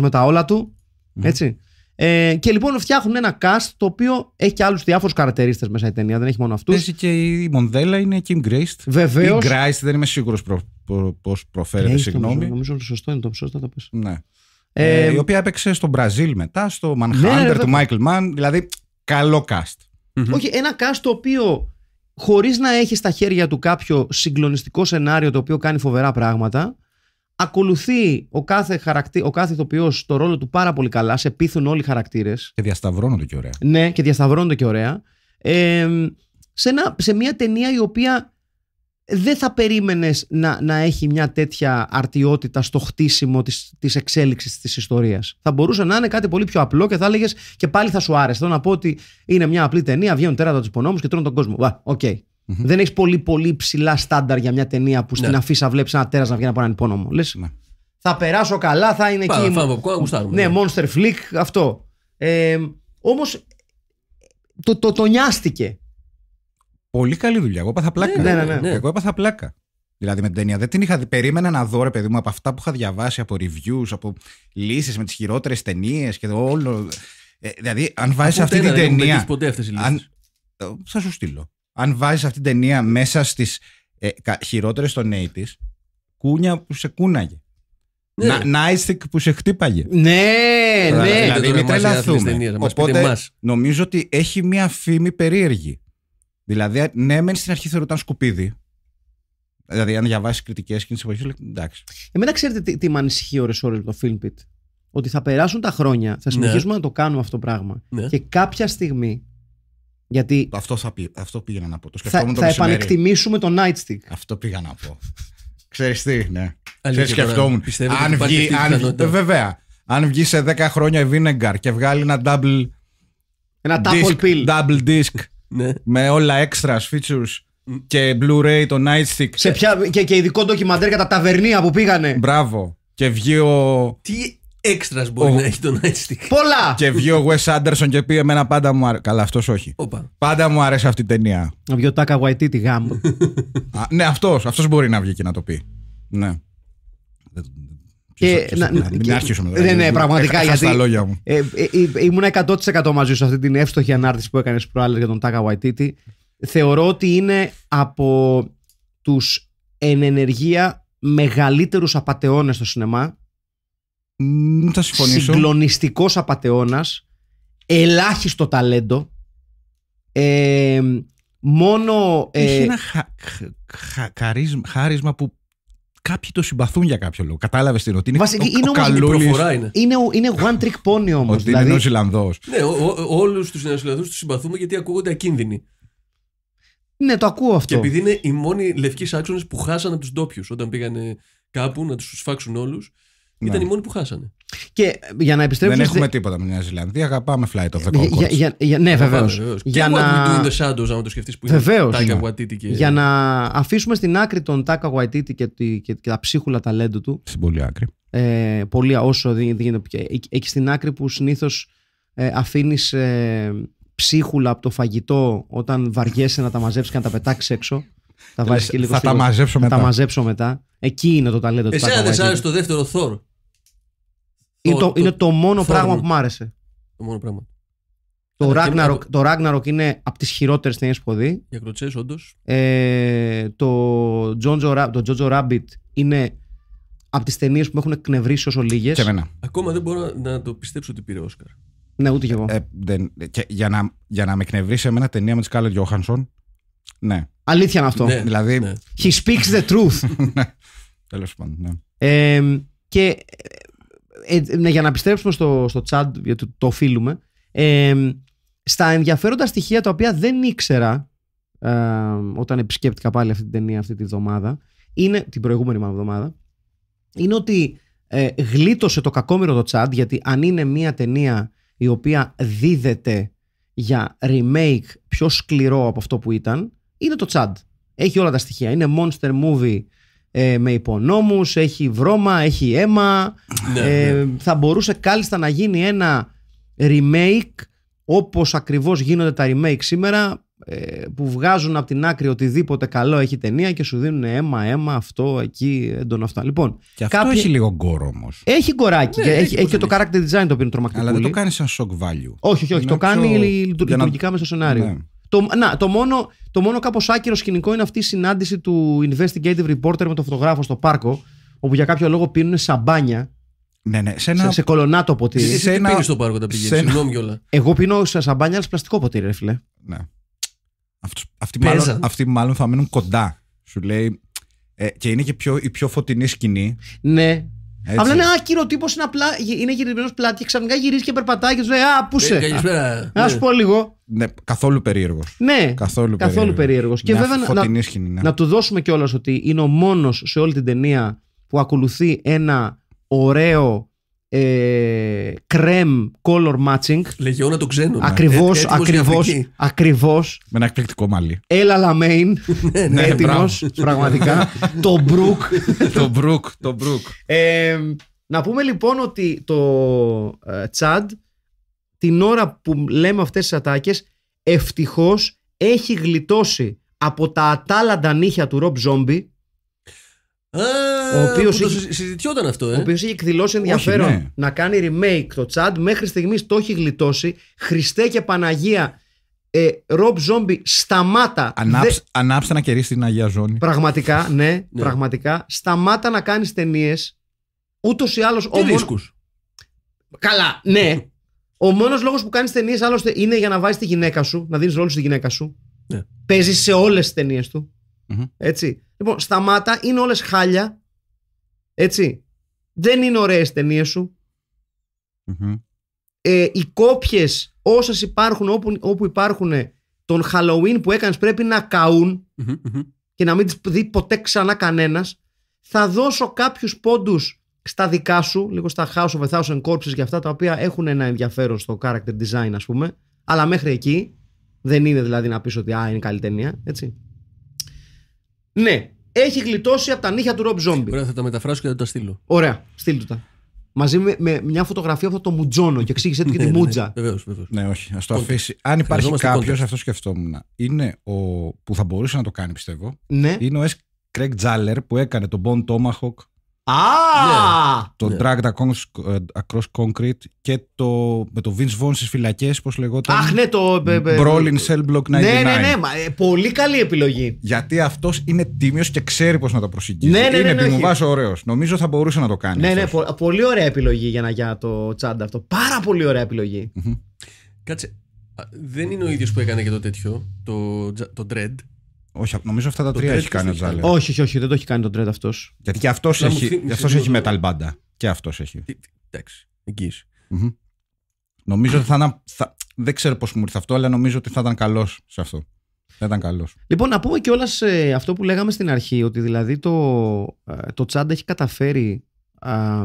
με τα όλα του. Έτσι. Ε, και λοιπόν φτιάχνουν ένα cast το οποίο έχει και άλλους διάφορους χαρακτηρίστες μέσα η ταινία, δεν έχει μόνο αυτούς. Παίζει και η Μονδέλα, είναι η Kim Grace. Βεβαίως. Η Grace, δεν είμαι σίγουρος προ, προ, πώς προφέρεται, συγγνώμη. Νομίζω ότι σωστό είναι το σωστό το πεις. Ναι. Ε, ε, η οποία έπαιξε στο Μπραζίλ μετά, στο ναι, Manhunter ναι, του Michael Mann. Δηλαδή, καλό cast. Mm-hmm. Όχι, ένα cast το οποίο χωρίς να έχει στα χέρια του κάποιο συγκλονιστικό σενάριο το οποίο κάνει φοβερά πράγματα, Ακολουθεί ο κάθε, χαρακτή, ο κάθε ηθοποιός το ρόλο του πάρα πολύ καλά. Σε πείθουν όλοι οι χαρακτήρες. Και διασταυρώνονται και ωραία. Ναι, και διασταυρώνονται και ωραία. Ε, σε, ένα, σε μια ταινία η οποία δεν θα περίμενες να, να έχει μια τέτοια αρτιότητα στο χτίσιμο της, της εξέλιξης της ιστορίας. Θα μπορούσε να είναι κάτι πολύ πιο απλό και θα έλεγες και πάλι θα σου άρεσε. Θέλω να πω ότι είναι μια απλή ταινία, βγαίνουν τέρατα τους υπονόμους και τρώνε τον κόσμο. Οκ, okay. Δεν έχεις πολύ, πολύ ψηλά στάνταρ για μια ταινία που στην ναι. αφίσα βλέπεις ένα τέρας να βγαίνει από έναν υπόνομο. Λες. Ναι. Θα περάσω καλά, θα είναι Πάμε, εκεί. Φάμε, ναι, ναι, monster flick, αυτό. Ε, Όμως το, το, το νοιάστηκε. Πολύ καλή δουλειά. Εγώ έπαθα πλάκα. Ναι, ναι, ναι. ναι. Εγώ έπαθα πλάκα. Δηλαδή με την ταινία. Δεν την είχα Περίμενα να δω, ρε παιδί μου, από αυτά που είχα διαβάσει, από reviews, από λύσεις με τις χειρότερες ταινίες και όλο. Ε, δηλαδή, αν βάζεις αυτή την ταινία. Δεν ποτέ αυτές οι λύσεις. Ε, θα σου στείλω αν βάζεις αυτή την ταινία μέσα στις ε, χειρότερες των 80 κούνια που σε κούναγε. Ναι. που σε χτύπαγε. Ναι, ναι. Δηλαδή, μην τρελαθούμε. Οπότε νομίζω ότι έχει μια φήμη περίεργη. Δηλαδή, ναι, μεν στην αρχή θεωρούταν σκουπίδι. Δηλαδή, αν διαβάσεις κριτικές και τι εποχέ, εντάξει. Εμένα ξέρετε τι, τι με ανησυχεί ώρε-ώρε με το Film Ότι θα περάσουν τα χρόνια, θα ναι. συνεχίσουμε να το κάνουμε αυτό το πράγμα. Ναι. Και κάποια στιγμή γιατί αυτό, θα αυτό πήγαινα να πω. Το θα, το θα επανεκτιμήσουμε το Nightstick. Αυτό πήγα να πω. Ξέρεις τι, ναι. σκεφτόμουν. Αν βγει, αν, βέβαια, αν βγει σε 10 χρόνια η Vinegar και βγάλει ένα double ένα double pill. Double disc. Ναι. με όλα extra features και Blu-ray, το Nightstick. Σε και, και ειδικό ντοκιμαντέρ για τα ταβερνία που πήγανε. Μπράβο. Και βγει ο. Τι έξτρας μπορεί να έχει το Nightstick. Πολλά! Και βγει ο Wes Anderson και πει: Εμένα πάντα μου αρέσει. Καλά, αυτός όχι. Πάντα μου αρέσει αυτή η ταινία. Να βγει ο Τάκα Γουαϊτή τη ναι, αυτός αυτός μπορεί να βγει και να το πει. Ναι. Και, να, μην αρχίσουμε τώρα. Ναι, ναι, πραγματικά. γιατί, λόγια μου. Ε, ε, ε ήμουν 100% μαζί σου αυτή την εύστοχη ανάρτηση που έκανες προάλλες για τον Τάκα Γουαϊτίτη. Θεωρώ ότι είναι από τους εν ενεργεία μεγαλύτερους απαταιώνες στο σινεμά Συγκλονιστικός απαταιώνας. Ελάχιστο ταλέντο. Ε, μόνο. Ε, Έχει ένα χα, χαρίσμα, που κάποιοι το συμπαθούν για κάποιο λόγο. Κατάλαβες την ότι είναι Βασική, είναι ο, είναι. Είναι, είναι one trick pony όμως. Ότι δηλαδή... είναι τους Ναι, όλους τους Ζηλανδού τους συμπαθούμε γιατί ακούγονται ακίνδυνοι. Ναι, το ακούω αυτό. Και επειδή είναι οι μόνοι λευκοί άξονε που χάσανε από τους ντόπιους όταν πήγανε κάπου να τους σφάξουν όλους ήταν ναι. οι μόνοι που χάσανε. Και ε, για να επιστρέψουμε. Δεν έχουμε τίποτα με Νέα Ζηλανδία. Αγαπάμε flight of the Concords. Για, για, ναι, για, ναι, βεβαίω. Για να. Το the shadows, το σκεφτείς που βεβαίως, είναι. Βεβαίω. Για να αφήσουμε στην άκρη τον Τάκα Γουαϊτίτη και, τη, και, τα ψίχουλα ταλέντου του. Στην πολύ άκρη. Ε, πολύ όσο γίνεται. Εκεί στην άκρη που συνήθως ε, αφήνεις ε, ψίχουλα από το φαγητό όταν βαριέσαι να τα μαζέψεις και να τα πετάξεις έξω. Ε, θα, τα μαζέψω μετά. Τα μαζέψω μετά. Εκεί είναι το ταλέντο του Τάκα Εσένα άρεσε το δεύτερο Θόρ είναι το, το, μόνο πράγμα που μ' άρεσε. Το μόνο πράγμα. Το, Ragnarok, το Ragnarok είναι από τις χειρότερες ταινίες που έχω δει. Για κλωτσές, όντως. Ε, το, Jojo, το Jojo Rabbit είναι από τις ταινίες που με έχουν εκνευρίσει όσο λίγες. Και εμένα. Ακόμα δεν μπορώ να το πιστέψω ότι πήρε Όσκαρ. Ναι, ούτε κι εγώ. Ε, για, να, για να με εκνευρίσει εμένα ταινία με τη Σκάλερ Γιώχανσον. Ναι. Αλήθεια είναι αυτό. Ναι, δηλαδή. Ναι. He speaks the truth. Ναι. Τέλος πάντων. Ναι. Ε, και ε, ε, ναι, για να επιστρέψουμε στο, στο chat, γιατί το, οφείλουμε, ε, στα ενδιαφέροντα στοιχεία τα οποία δεν ήξερα ε, όταν επισκέπτηκα πάλι αυτή την ταινία αυτή τη βδομάδα, είναι, την προηγούμενη μάλλον εβδομάδα, είναι ότι ε, γλίτωσε το κακόμοιρο το chat, γιατί αν είναι μια ταινία η οποία δίδεται για remake πιο σκληρό από αυτό που ήταν, είναι το chat. Έχει όλα τα στοιχεία. Είναι monster movie ε, με υπονόμους, έχει βρώμα, έχει αίμα. Ναι, ε, ναι. Θα μπορούσε κάλλιστα να γίνει ένα remake όπως ακριβώς γίνονται τα remake σήμερα ε, που βγάζουν από την άκρη οτιδήποτε καλό έχει ταινία και σου δίνουν αίμα, αίμα, αυτό, εκεί, έντονα αυτά. Λοιπόν, και αυτό έχει λίγο γκορ όμως. Έχει γκοράκι. Ναι, έχει, και το character design το οποίο είναι τρομακτικό. Αλλά δεν το κάνεις σαν shock value. Όχι, όχι, όχι. το πιο... κάνει λειτουργικά μέσα στο σενάριο. Το, να, το μόνο, το μόνο κάπως άκυρο σκηνικό είναι αυτή η συνάντηση του investigative reporter με τον φωτογράφο στο πάρκο, όπου για κάποιο λόγο πίνουν σαμπάνια. Ναι, ναι. Σε, ένα... σε, κολονάτο ποτήρι. Σε, ένα... πίνεις στο πάρκο τα πηγαίνει. Συγγνώμη κιόλα. Εγώ πίνω σε σαμπάνια, αλλά σε πλαστικό ποτήρι, ρε φιλε. Ναι. Αυτούς, αυτοί, μάλλον, αυτοί μάλλον θα μείνουν κοντά. Σου λέει. Ε, και είναι και πιο, η πιο φωτεινή σκηνή. Ναι, έτσι. Απλά είναι άκυρο τύπος, είναι, απλά, είναι γυρισμένος πλάτη και ξαφνικά γυρίζει και περπατάει και του λέει Α, πού σου ναι. πω λίγο. Ναι, καθόλου περίεργος. Ναι, καθόλου, καθόλου περίεργος. Και βέβαια να, να ναι. του δώσουμε κιόλας ότι είναι ο μόνος σε όλη την ταινία που ακολουθεί ένα ωραίο ε, κρέμ color matching. όλα το ξένο. Ακριβώ, ακριβώς. Ε, ακριβώς, Με ένα εκπληκτικό μαλλί. Έλα Λαμέιν. ναι, ναι, ναι ε, πραγματικά. το Μπρουκ. το Μπρουκ. Το Brook. Ε, να πούμε λοιπόν ότι το Τσάντ την ώρα που λέμε αυτές τις ατάκες ευτυχώς έχει γλιτώσει από τα ατάλλαντα νύχια του Rob Zombie ο οποίος είχε... αυτό, ε. οποίο είχε εκδηλώσει ενδιαφέρον ναι. να κάνει remake το Τσάντ. Μέχρι στιγμής το έχει γλιτώσει. Χριστέ και Παναγία. ρομπ ε, Rob σταμάτα. Ανάψ, να κερδίσει την Αγία Ζώνη. Πραγματικά, ναι, ναι. πραγματικά. Σταμάτα να κάνεις ταινίες. Ούτως ή άλλως. Όμως... Καλά, ναι. Ο μόνος λόγος που κάνεις ταινίες άλλωστε είναι για να βάζεις τη γυναίκα σου, να δίνεις ρόλο στη γυναίκα σου. Ναι. Παίζεις σε όλες τις ταινίες του. Mm-hmm. Έτσι. Λοιπόν, σταμάτα, είναι όλες χάλια. Έτσι. Δεν είναι ωραίες ταινίες σου. mm Ε, οι κόπιες, όσες υπάρχουν όπου, όπου υπάρχουν, ε, τον Halloween που έκανες πρέπει να καούν mm-hmm. και να μην τις δει ποτέ ξανά κανένας. Θα δώσω κάποιους πόντους στα δικά σου, λίγο στα House of a Thousand Corpses για αυτά τα οποία έχουν ένα ενδιαφέρον στο character design, ας πούμε. Αλλά μέχρι εκεί δεν είναι δηλαδή να πεις ότι α, είναι καλή ταινία. Έτσι. Ναι, έχει γλιτώσει από τα νύχια του Ρομπ Ζόμπι. Ωραία, θα τα μεταφράσω και θα τα στείλω. Ωραία, στείλ τα. Μαζί με, με, μια φωτογραφία από το Μουτζόνο και εξήγησε του και τη ναι, ναι. Μούτζα. Βεβαίως, βεβαίως. Ναι, όχι, ας το αφήσει. Αν υπάρχει κάποιο, αυτό σκεφτόμουν. Είναι ο. που θα μπορούσε να το κάνει, πιστεύω. Ναι. Είναι ο S. Κρέκ Τζάλερ που έκανε τον Bon Tomahawk Ah! Το Drag Across Concrete και το, με το Vince Vaughn στις φυλακές, πώς λεγόταν. Αχ, ναι, το. Ε, ε, ε, Brolin Cell Block 99. Ναι, ναι, ναι. πολύ καλή επιλογή. Γιατί αυτός είναι τίμιος και ξέρει πώς να το προσεγγίσει. Ναι, ναι, είναι ναι, ναι, ωραίος. ωραίος. Νομίζω θα μπορούσε να το κάνει. Ναι, ναι, πολύ ωραία επιλογή για, να, για το τσάντα αυτό. Πάρα πολύ ωραία επιλογή. Κάτσε. Δεν είναι ο ίδιος που έκανε και το τέτοιο, το, το Dread. Όχι, νομίζω αυτά τα τρία έχει κάνει ο Τζάλερ. Όχι, όχι, όχι, δεν το έχει κάνει τον Τρέντ αυτός. Γιατί και αυτός έχει, αυτός έχει metal μπάντα. Και αυτός έχει. Εντάξει, εγγύηση. Νομίζω ότι θα ήταν. δεν ξέρω πώς μου ήρθε αυτό, αλλά νομίζω ότι θα ήταν καλός σε αυτό. Θα ήταν καλός. Λοιπόν, να πούμε κιόλας ε, αυτό που λέγαμε στην αρχή, ότι δηλαδή το, ε, το Τσάντα έχει καταφέρει α,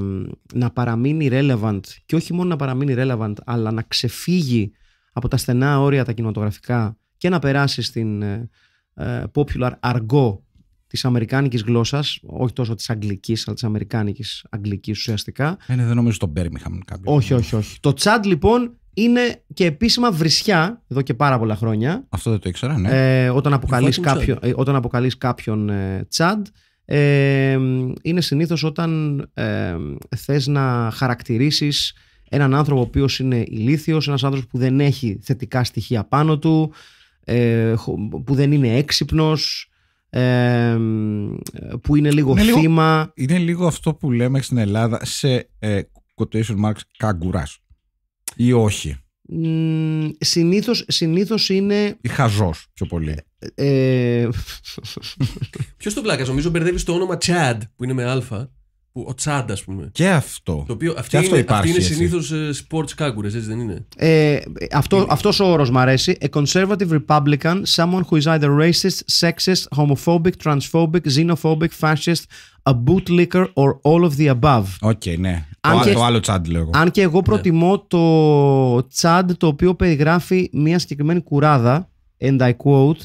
να παραμείνει relevant και όχι μόνο να παραμείνει relevant, αλλά να ξεφύγει από τα στενά όρια τα κινηματογραφικά και να περάσει στην, ε, ε, popular αργό της αμερικάνικης γλώσσας, όχι τόσο της αγγλικής, αλλά της αμερικάνικης αγγλικής ουσιαστικά. Είναι δεν νομίζω το Birmingham κάποιος. Όχι, όχι, όχι. Το τσάντ λοιπόν είναι και επίσημα βρισιά εδώ και πάρα πολλά χρόνια. Αυτό δεν το ήξερα, ναι. Ε, όταν, αποκαλείς κάποιον, ε, όταν αποκαλείς κάποιον ε, τσάντ, ε, είναι συνήθως όταν ε, θες να χαρακτηρίσεις έναν άνθρωπο ο οποίος είναι ηλίθιος, ένας άνθρωπος που δεν έχει θετικά στοιχεία πάνω του, ε, που δεν είναι έξυπνος ε, που είναι λίγο είναι θύμα είναι λίγο αυτό που λέμε στην Ελλάδα σε ε, quotation marks καγκουράς ή όχι Συνήθως συνήθως, είναι ή χαζός πιο πολύ ε, ε Ποιος το πλάκας νομίζω μπερδεύεις το όνομα Chad που είναι με αλφα που, ο τσάντ, ας πούμε. Και αυτό. Το οποίο, αυτή, και αυτό είναι, υπάρχει, αυτή είναι συνήθως ε, sports κάγκουρες, έτσι δεν είναι. Ε, αυτό, είναι. Αυτός ο όρος μου αρέσει. A conservative Republican, someone who is either racist, sexist, homophobic, transphobic, xenophobic, fascist, a bootlicker or all of the above. Οκ, okay, ναι. Αν το, άλλο τσάντ λέω. Αν και εγώ ναι. προτιμώ ναι. το τσάντ το οποίο περιγράφει μια συγκεκριμένη κουράδα, and I quote,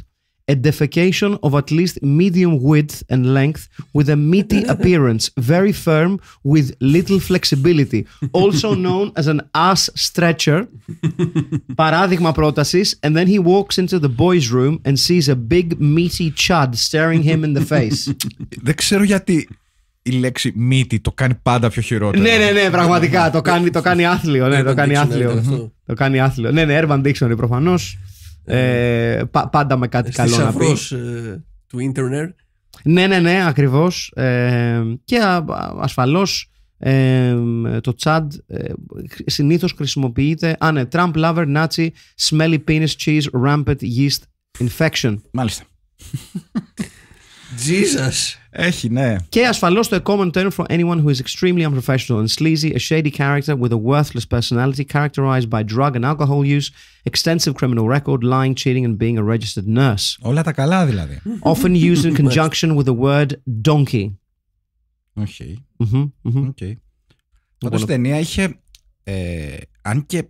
a defecation of at least medium width and length with a meaty appearance, very firm with little flexibility, also known as an ass stretcher. Paradigma protasis. and then he walks into the boys' room and sees a big meaty chad staring him in the face. Δεν ξέρω γιατί η λέξη μύτη το κάνει πάντα πιο χειρότερο. Ναι, ναι, ναι, πραγματικά. το, κάνει, το κάνει άθλιο. Ναι, το κάνει άθλιο. το κάνει άθλιο. Ναι, ναι, Urban Dictionary προφανώς. Ε, πάντα με κάτι καλό να πει. Ε, του Ίντερνετ; Ναι, ναι, ναι, ακριβώς. Ε, και ασφαλώ ασφαλώς ε, το τσάντ ε, συνήθως χρησιμοποιείται... Α, ναι, Trump lover, Nazi, smelly penis cheese, rampant yeast infection. Μάλιστα. Jesus. Έχει, ναι. Και ασφαλώς το common term for anyone who is extremely unprofessional and sleazy, a shady character with a worthless personality characterized by drug and alcohol use, extensive criminal record, lying, cheating and being a registered nurse. Όλα τα καλά δηλαδή. Often used in conjunction with the word donkey. Οκ. Okay. Mm-hmm, mm-hmm. okay. Πάντως η ταινία είχε, ε, αν και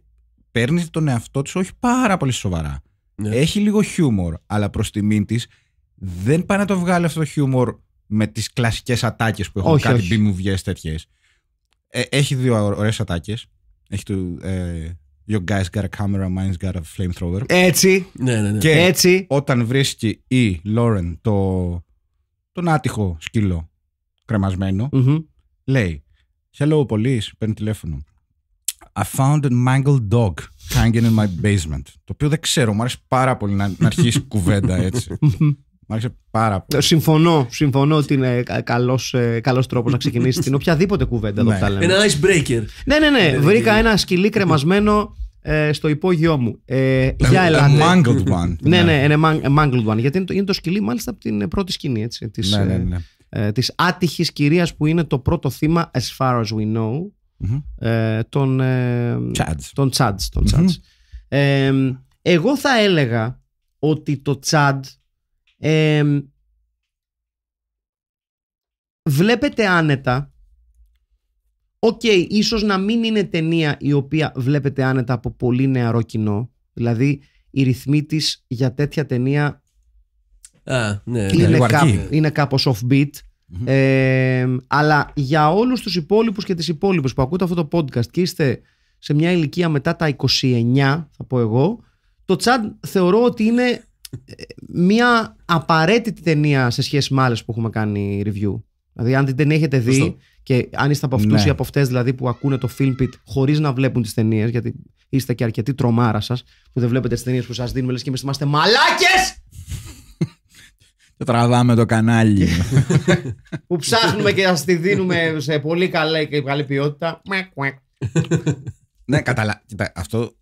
παίρνεις τον εαυτό της όχι πάρα πολύ σοβαρά. Yeah. Έχει λίγο χιούμορ, αλλά προς τιμήν της δεν πάει να το βγάλει αυτό το χιούμορ με τις κλασικές ατάκες που έχουν όχι, κάτι τέτοιες. Ε, έχει δύο ωραίες ατάκες. Έχει το Ε, Your guy's got a camera, mine's got a flamethrower. Έτσι. Ναι, ναι, ναι. Και Έτσι. όταν βρίσκει η Λόρεν το, τον άτυχο σκύλο λέει Hello, police. Παίρνει τηλέφωνο. I found a mangled dog hanging in my basement. Το οποίο δεν ξέρω, μου αρέσει πάρα πολύ να, να αρχίσει κουβέντα έτσι. Μ' πάρα πολύ. Ε, συμφωνώ, συμφωνώ ότι είναι καλός, τρόπο ε, τρόπος να ξεκινήσεις την οποιαδήποτε κουβέντα εδώ ναι. Ένα icebreaker. Ναι, ναι, ναι. Ε, Βρήκα ένα σκυλί κρεμασμένο στο υπόγειό μου. Ε, a, για ελάτε. mangled one. ναι, ναι, ένα mangled one. Γιατί είναι το, είναι το σκυλί μάλιστα από την πρώτη σκηνή, έτσι. Της, ναι, ναι, ναι. της άτυχης κυρίας που είναι το πρώτο θύμα as far as we know τον, τον εγώ θα έλεγα ότι το Τσάντ βλέπετε άνετα. Οκ, okay, ίσως να μην είναι ταινία η οποία βλέπετε άνετα από πολύ νεαρό κοινό. Δηλαδή, οι ρυθμοί της για τέτοια ταινία Α, ναι, ναι είναι, ναι, είναι κάπως offbeat. beat αλλά για όλους τους υπόλοιπους και τις υπόλοιπες που ακούτε αυτό το podcast και είστε σε μια ηλικία μετά τα 29 θα πω εγώ το Τσάντ θεωρώ ότι είναι ε, μία απαραίτητη ταινία σε σχέση με άλλες που έχουμε κάνει review. Δηλαδή, αν την έχετε δει και αν είστε από αυτούς ναι. ή από αυτές δηλαδή, που ακούνε το Filmpit χωρίς να βλέπουν τις ταινίες, γιατί είστε και αρκετοί τρομάρα σας που δεν βλέπετε τις ταινίες που σας δίνουμε, λες και εμείς είμαστε μαλάκες! τραβάμε το κανάλι. που ψάχνουμε και σας τη δίνουμε σε πολύ καλή, και καλή ποιότητα. ναι, καταλα... αυτό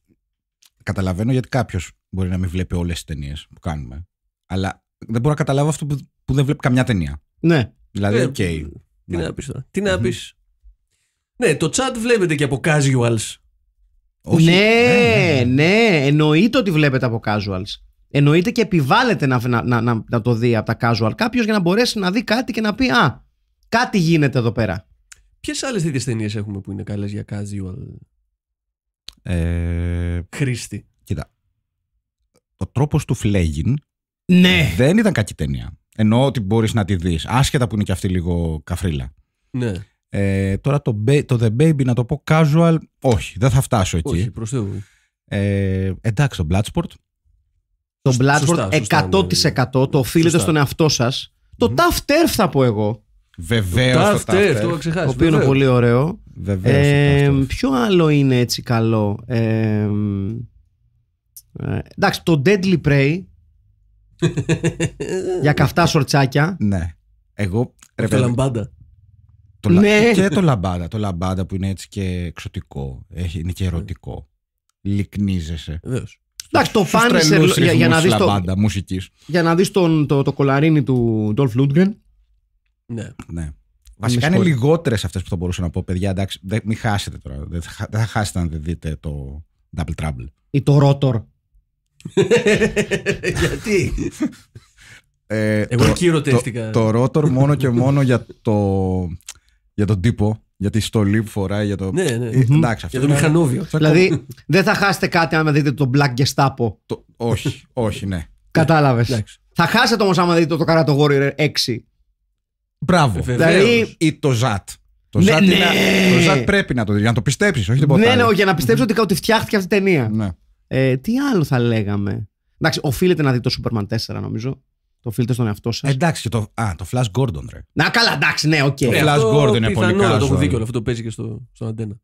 καταλαβαίνω γιατί κάποιος μπορεί να μην βλέπει όλες τις ταινίες που κάνουμε. Αλλά δεν μπορώ να καταλάβω αυτό που, δεν βλέπει καμιά ταινία. Ναι. Δηλαδή, ε, οκ. Okay. Τι ναι. να πεις τώρα. Τι να Ναι, το chat βλέπετε και από casuals. Όχι. Ναι ναι, ναι, ναι, εννοείται ότι βλέπετε από casuals. Εννοείται και επιβάλλεται να, να, να, να το δει από τα casual κάποιος για να μπορέσει να δει κάτι και να πει Α, κάτι γίνεται εδώ πέρα. Ποιες άλλες τέτοιες ταινίες έχουμε που είναι καλές για casual. Ε... Χρήστη. Κοίτα. Ο τρόπος του Φλέγγιν» Ναι. Δεν ήταν κακή ταινία. Εννοώ ότι μπορείς να τη δεις. Άσχετα που είναι και αυτή λίγο καφρίλα. Ναι. Ε, τώρα το, το The Baby να το πω casual, όχι, δεν θα φτάσω εκεί. Όχι, ε, εντάξει, το Bloodsport. Το Bloodsport 100% ναι, ναι, ναι. το οφείλετε στον εαυτό σας. Το Tough θα πω εγώ. Βεβαίως. Το, το Tough το ξεχάσει. Το οποίο είναι πολύ ωραίο. Βεβαίως, ε, ποιο άλλο είναι έτσι καλό. Ε, εντάξει, το Deadly Prey για καυτά σορτσάκια. Ναι. Εγώ. Ρε, το λαμπάντα. Το, ναι. Και το λαμπάντα. Το λαμπάντα που είναι έτσι και εξωτικό. Έχει, είναι και ερωτικό. Λυκνίζεσαι. Βεβαίως. Εντάξει, το φάνησε για, να δεις λαμπάντα, το, μουσικής. για να δεις το, το κολαρίνι του Ντόλφ Λούντγκεν Ναι. ναι. Βασικά είναι λιγότερες αυτές που θα μπορούσα να πω, παιδιά. Εντάξει, μην χάσετε τώρα. Δεν θα, χάσετε αν δεν δείτε το Double Trouble. Ή το Rotor. Γιατί. Ε, Εγώ το, εκεί Το, ρότορ μόνο και μόνο για, το, για τον τύπο. Για τη στολή που φοράει, για το. Ναι, ναι. Ε, αυτό για το μηχανόβιο. Δηλαδή, δεν θα χάσετε κάτι άμα δείτε το Black Gestapo. Το, όχι, όχι, ναι. Κατάλαβες. θα χάσετε όμως άμα δείτε το Warrior 6. Μπράβο. Δηλαδή... Ή το ZAT Το, ναι, ναι. πρέπει να το δεις, για να το πιστέψεις, όχι Ναι, ναι, για να πιστέψει ότι φτιάχτηκε αυτή η ταινία. Ναι. Ε, τι άλλο θα λέγαμε. Εντάξει, οφείλετε να δείτε το Superman 4, νομίζω. Το οφείλετε στον εαυτό σας. Εντάξει, το, α, το Flash Gordon, ρε. Να καλά, εντάξει, ναι, οκ. Okay. Το ε, Flash αυτό Gordon είναι πολύ κάζο. Το έχω δίκιο, αυτό το παίζει και στο, στον αντένα.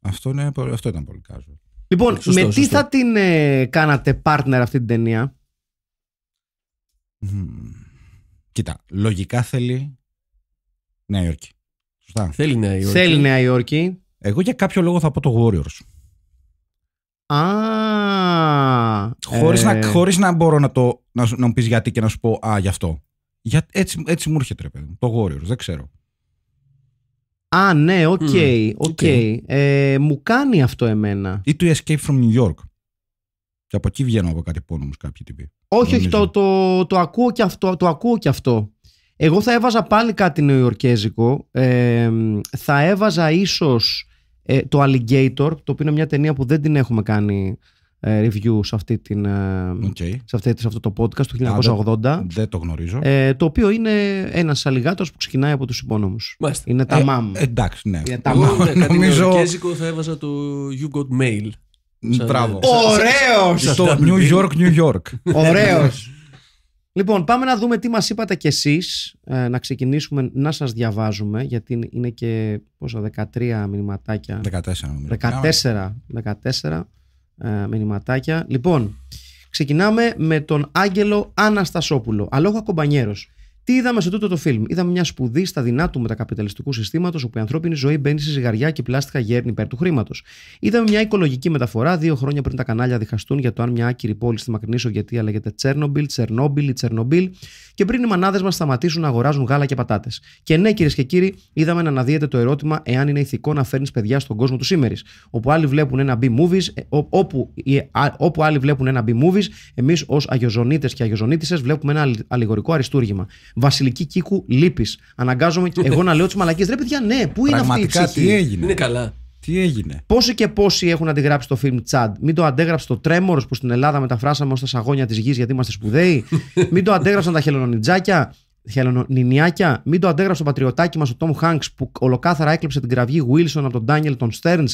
Αυτό, ναι, αυτό ήταν πολύ κάζο. Λοιπόν, σωστό, με τι θα την ε, κάνατε partner αυτή την ταινία. Κοίτα, λογικά θέλει Νέα Υόρκη. Σωστά. Θέλει Νέα Υόρκη. Θέλει Νέα Υόρκη. Εγώ για κάποιο λόγο θα πω το Warriors. Α, χωρίς, να, ε. να μπορώ να, το, να, να μου πεις γιατί και να σου πω «Α, γι' αυτό». Για, έτσι, μου έρχεται, το γόριο δεν ξέρω. Α, ναι, οκ, okay, ε, μου κάνει αυτό εμένα. Ή του Escape from New York. Και από εκεί βγαίνω από κάτι μου κάποιοι τύποι. Όχι, όχι, το, το, το, ακούω και αυτό, το ακούω και αυτό. Εγώ θα έβαζα πάλι κάτι νεοϊορκέζικο. Ε, θα έβαζα ίσως ε, το Alligator, το οποίο είναι μια ταινία που δεν την έχουμε κάνει ε, review σε, αυτή την, ε, σε, αυτή, αυτό το podcast του 1980. δεν, το γνωρίζω. Ε, το οποίο είναι ένας αλιγάτο που ξεκινάει από τους υπόνομους. Είναι τα ε, μάμ. Εντάξει, ναι. Είναι τα μάμ. Ναι, Νομίζω... θα έβαζα το You Got Mail. Μπράβο. Ωραίος! Στο New York, New York. Ωραίος. Ναι, ναι. Λοιπόν, πάμε να δούμε τι μας είπατε κι εσείς. Ε, να ξεκινήσουμε να σας διαβάζουμε, γιατί είναι και πόσο, 13 μηνυματάκια. 14 14, ε, μηνυματάκια. Λοιπόν, ξεκινάμε με τον Άγγελο Αναστασόπουλο, αλόγα κομπανιέρος. Τι είδαμε σε τούτο το φιλμ. Είδαμε μια σπουδή στα δεινά του μετακαπιταλιστικού συστήματος, όπου η ανθρώπινη ζωή μπαίνει σε ζυγαριά και πλάστιχα πλάστικα γέρνει υπέρ του χρήματος. Είδαμε μια οικολογική μεταφορά δύο χρόνια πριν τα κανάλια διχαστούν για το αν μια άκυρη πόλη στη μακρινή Σοβιετία λέγεται Τσέρνομπιλ, Τσερνόμπιλ ή Τσερνομπίλ, και πριν οι μανάδες μας σταματήσουν να αγοράζουν γάλα και πατάτες. Και ναι, κυρίες και κύριοι, είδαμε να αναδύεται το ερώτημα εάν είναι ηθικό να φέρνεις παιδιά στον κόσμο του σήμερα. Όπου άλλοι βλέπουν ένα B-movies, ε, όπου, όπου άλλοι βλέπουν ένα B-movies, εμείς ως αγιοζονίτε και αγιοζονίτησε βλέπουμε ένα αλληγορικό αριστούργημα. Βασιλική Κίκου λύπης. Αναγκάζομαι εγώ να λέω τι μαλακίε. Ρε παιδιά, ναι, πού είναι αυτή η ψυχή. Τι έγινε. Είναι καλά. Τι έγινε. Πόσοι και πόσοι έχουν αντιγράψει το φιλμ Τσάντ. Μην το αντέγραψε το Τρέμορος που στην Ελλάδα μεταφράσαμε ως τα σαγόνια της γης γιατί είμαστε σπουδαίοι. Μην το αντέγραψαν τα χελονιτζάκια. Χελονινιάκια, μην το αντέγραψε το πατριωτάκι μας ο Τόμ Χάγκ που ολοκάθαρα έκλεψε την κραυγή Wilson από τον Ντάνιελ των Στέρν.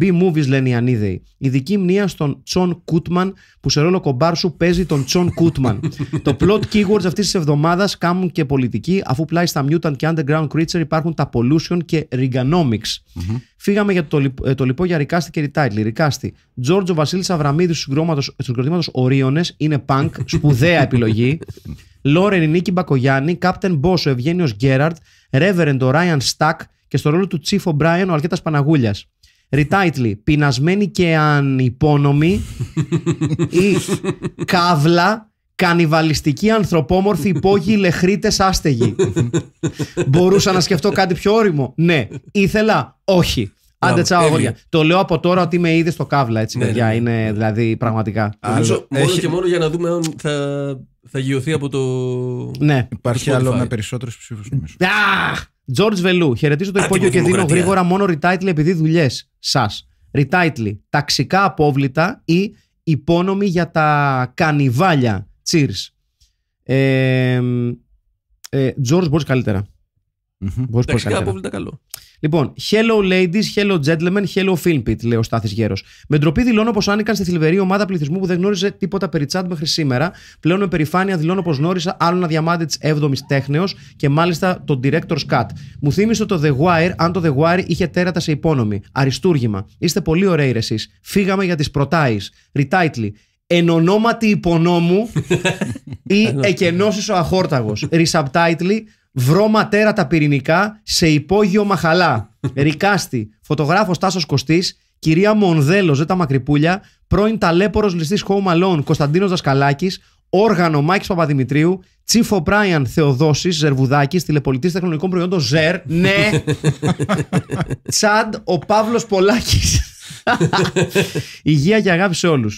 B-movies λένε οι ανίδεοι. Ειδική μνήμα στον Τσον Κούτμαν που σε ρόλο κομπάρ σου παίζει τον Τσον Κούτμαν. το plot keywords αυτής της εβδομάδας κάμουν και πολιτική αφού πλάι στα Mutant και Underground Creature υπάρχουν τα Pollution και «reganomics». mm Φύγαμε για το, ε, το, το λοιπόν για Ρικάστη και Ριτάιτλι. Ρικάστη. Τζόρτζο Βασίλης Αβραμίδης του συγκροτήματο Ορίωνε είναι punk, σπουδαία επιλογή. Λόρεν Νίκη Μπακογιάννη, Κάπτεν Μπόσο, ο Ευγένιος Γκέραρτ, Ρέβερεντ ο Ράιαν Στακ και στο ρόλο του Τσίφο Μπράιαν ο Αλκέτας Παναγούλιας. Ριτάιτλι, πεινασμένη και ανυπόνομη ή καύλα, κανιβαλιστική, ανθρωπόμορφη, υπόγειοι, λεχρίτες, άστεγοι. Μπορούσα να σκεφτώ κάτι πιο όριμο. Ναι. Ήθελα. Όχι. Άντε τσάω Το λέω από τώρα ότι είμαι είδε στο καύλα, έτσι, ναι, παιδιά. Ναι, ναι. Είναι δηλαδή πραγματικά. Νομίζω μόνο και μόνο για να δούμε αν θα θα γιωθεί από το. Ναι. Υπάρχει άλλο με περισσότερους ψήφους νομίζω. George Βελού. Χαιρετίζω το υπόγειο και δίνω γρήγορα μόνο retitle επειδή δουλειές σας. Retitle. Ταξικά απόβλητα ή υπόνομη για τα κανιβάλια. Cheers. Τζόρτζ ε, μπορείς George, καλυτερα Ταξικά απόβλητα καλό. Λοιπόν, hello ladies, hello gentlemen, hello film pit, λέει ο Στάθης Γέρος. Με ντροπή δηλώνω πως άνοικαν στη θλιβερή ομάδα πληθυσμού που δεν γνώριζε τίποτα περί τσάντ μέχρι σήμερα. Πλέον με περηφάνεια δηλώνω πως γνώρισα άλλο ένα διαμάτι τη 7η τέχνεω και μάλιστα τον director's cut. Μου θύμισε το The Wire, αν το The Wire είχε τέρατα σε υπόνομη. Αριστούργημα. Είστε πολύ ωραίοι εσείς. Φύγαμε για τις προτάει. Retitle εν ονόματι υπονόμου ή εκενώσεις ο αχόρταγος. Resubtitle, Βρώμα τα πυρηνικά σε υπόγειο μαχαλά. Ρικάστη, φωτογράφος Τάσος Κωστής, κυρία Μονδέλος Ζέτα Μακρυπούλια, πρώην ταλέπορος ληστής Home Alone Κωνσταντίνος Δασκαλάκης, όργανο Μάκης Παπαδημητρίου, Τσίφο Πράιαν Θεοδόσης Ζερβουδάκης, τηλεπολιτής τεχνολογικών προϊόντων Ζερ, ναι. Τσαντ, ο Παύλος Πολάκης. Υγεία και αγάπη σε όλους.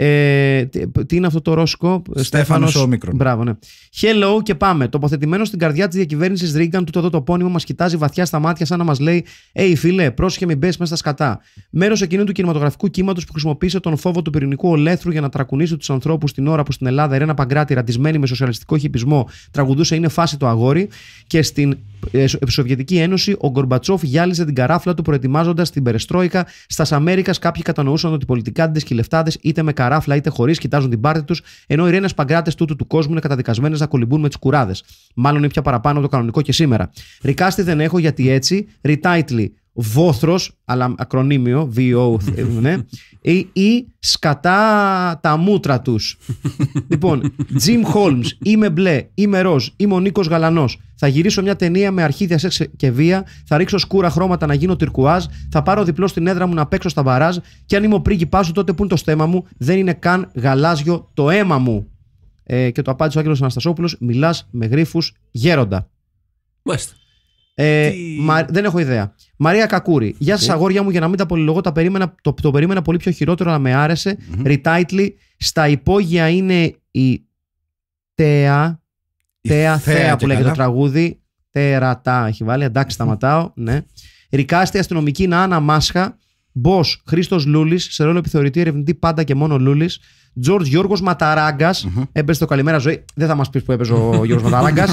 Ε, τι είναι αυτό το ρώσκο, ε, Στέφανος Όμικρον. Μπράβο, ναι. Hello και πάμε. Τοποθετημένο στην καρδιά της διακυβέρνησης Ρίγκαν, του το πόνιμο μας κοιτάζει βαθιά στα μάτια, σαν να μας λέει: Ει φίλε, πρόσχε μην μπες μέσα στα σκατά. Μέρος εκείνου του κινηματογραφικού κύματος που χρησιμοποίησε τον φόβο του πυρηνικού ολέθρου για να τρακουνήσει τους ανθρώπους την ώρα που στην Ελλάδα η Ρένα Παγκράτη, ραντισμένη με σοσιαλιστικό χυπισμό, τραγουδούσε Είναι φάση το αγόρι και στην ε, ε, Σοβιετική Ένωση, ο Γκορμπατσόφ γυάλιζε την καράφλα του προετοιμάζοντας την Περεστρόικα. Στα Αμέρικα κάποιοι κατανοούσαν ότι πολιτικά αντισκυλεφτάδε είτε με καρά καράφλα είτε χωρίς, κοιτάζουν την πάρτη τους, ενώ οι ρένε παγκράτες τούτου του κόσμου είναι καταδικασμένες να κολυμπούν με τις κουράδες. Μάλλον είναι πια παραπάνω το κανονικό και σήμερα. Ρικάστη δεν έχω γιατί έτσι, ρητάιτλι βόθρος, αλλά ακρονίμιο, VO, ναι, ή, ή, σκατά τα μούτρα τους. λοιπόν, Jim Holmes, είμαι μπλε, είμαι ροζ, είμαι ο Νίκος Γαλανός. Θα γυρίσω μια ταινία με αρχίδια σεξ και βία, θα ρίξω σκούρα χρώματα να γίνω τυρκουάζ, θα πάρω διπλό στην έδρα μου να παίξω στα μπαράζ και αν είμαι ο πρίγκιπάς τότε που είναι το στέμα μου, δεν είναι καν γαλάζιο το αίμα μου. Ε, και το απάντησε ο Άγγελος Αναστασόπουλος, μιλάς με γρήφου γέροντα. Μάλιστα. Ε, δεν έχω ιδέα. Μαρία Κακούρη. Γεια σας, αγόρια μου, για να μην τα πολυλογώ, τα περίμενα, το, περίμενα πολύ πιο χειρότερο, αλλά με άρεσε. Mm-hmm. Στα υπόγεια είναι η Τέα. Τέα Θέα που λέγεται το τραγούδι. Τερατά έχει βάλει. Εντάξει, σταματάω. Ναι. Ρικάστη αστυνομική Νάνα Μάσχα. Μπό Χρήστος Λούλης, σε ρόλο επιθεωρητή, ερευνητή πάντα και μόνο Λούλης. Τζορτ Γιώργος Ματαράγκας, mm-hmm. στο Καλημέρα Ζωή. Δεν θα μας πεις που έπαιζε ο Γιώργος Ματαράγκας.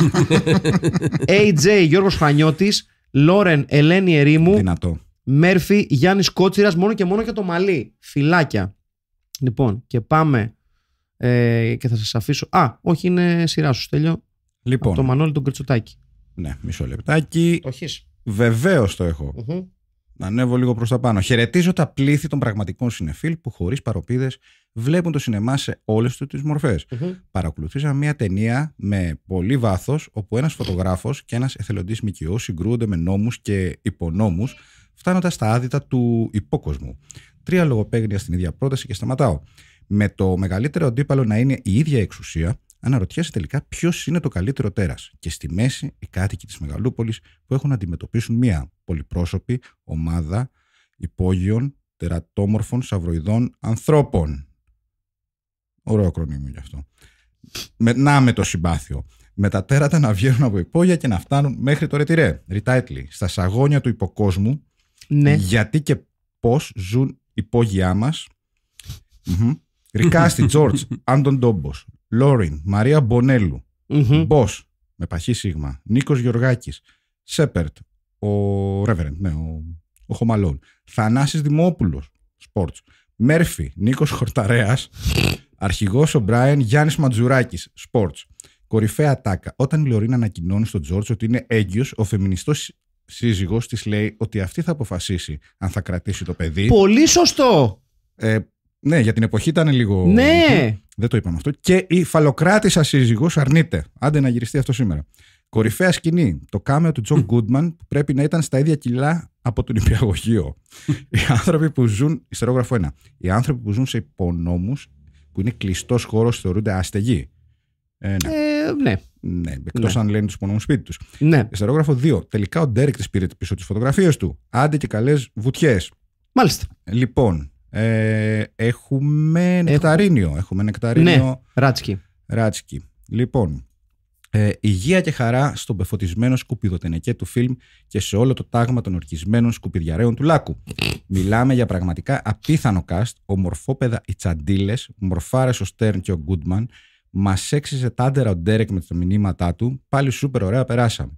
AJ Γιώργο Χανιώτη, Λόρεν Ελένη Ερήμου. Δυνατό. Μέρφυ Γιάννης Κότσιρας, μόνο και μόνο για το μαλλί. Φυλάκια. Λοιπόν, και πάμε ε, και θα σας αφήσω. Α, όχι, είναι σειρά σου, τελειώ. Λοιπόν. το Μανώλη τον Κριτσοτάκη. Ναι, μισό λεπτάκι. Το Βεβαίως το εχω να ανέβω λίγο προς τα πάνω. Χαιρετίζω τα πλήθη των πραγματικών συνεφίλ που χωρίς παροπίδες βλέπουν το σινεμά σε όλες του τις μορφε mm Παρακολουθήσαμε μια ταινία με πολύ βάθος, όπου ένας φωτογράφος και ένας εθελοντής ΜΚΟ συγκρούονται με νόμους και υπονόμους, φτάνοντας στα άδυτα του υπόκοσμου. Τρία λογοπαίγνια στην ίδια πρόταση και σταματάω. Με το μεγαλύτερο αντίπαλο να είναι η ίδια εξουσία, αναρωτιέσαι τελικά ποιος είναι το καλύτερο τέρας και στη μέση οι κάτοικοι της Μεγαλούπολης που έχουν να αντιμετωπίσουν μια πολυπρόσωπη ομάδα υπόγειων τερατόμορφων σαυροειδών ανθρώπων. Ωραίο ακρονίμιο γι' αυτό. Με, να με το συμπάθειο. Με τα τέρατα να βγαίνουν από υπόγεια και να φτάνουν μέχρι το ρετυρέ. Ριτάιτλι. Στα σαγόνια του υποκόσμου. Ναι. Γιατί και πώς ζουν υπόγειά μας. Ρικάστη, Τζόρτζ, Άντων Ντόμπος, Λόριν, Μαρία Μπονέλου, με παχύ σίγμα, Νίκος Γεωργάκης, Σέπερτ, ο Ρέβερεντ, ναι, ο, ο Χωμαλόν, Θανάσης Δημόπουλος, Σπορτς, Μέρφυ, Νίκος Χορταρέας, Αρχηγός ο Μπράιν, Γιάννης Ματζουράκης, Σπορτς. Κορυφαία τάκα. Όταν η Λωρίνα ανακοινώνει στον Τζόρτζ ότι είναι έγκυος ο φεμινιστός σύζυγος της λέει ότι αυτή θα αποφασίσει αν θα κρατήσει το παιδί. Πολύ σωστό! Ε, ναι, για την εποχή ήταν λίγο. Ναι! Δεν το είπαμε αυτό. Και η φαλοκράτησα σύζυγος αρνείται. Άντε να γυριστεί αυτό σήμερα. Κορυφαία σκηνή. Το κάμεο του Τζον Γκούντμαν πρέπει να ήταν στα ίδια κιλά από τον υπηαγωγείο. οι άνθρωποι που ζουν. Ιστερόγραφο 1. Οι άνθρωποι που ζουν σε υπονόμους που είναι κλειστός χώρος θεωρούνται άστεγοι. Ε, ναι. Ε, ναι. ναι Εκτός ναι. αν λένε τους υπονόμους σπίτι τους. Ναι. Ιστερόγραφο 2. Τελικά ο Ντέρικ της πήρε πίσω τις φωτογραφίες του. Άντε και καλές βουτιές. Μάλιστα. Λοιπόν, ε, έχουμε νεκταρίνιο. Έχουμε νεκταρίνιο. Ναι, ράτσκι. ράτσκι. Λοιπόν, ε, υγεία και χαρά στον πεφωτισμένο σκουπιδοτενεκέ του φιλμ και σε όλο το τάγμα των ορκισμένων σκουπιδιαρέων του Λάκου. Μιλάμε για πραγματικά απίθανο κάστ, ομορφόπεδα οι τσαντίλες, μορφάρες ο Στέρν και ο Γκούντμαν. Μας έξιζε τάντερα ο Ντέρεκ με τα μηνύματά του. Πάλι σούπερ ωραία περάσαμε.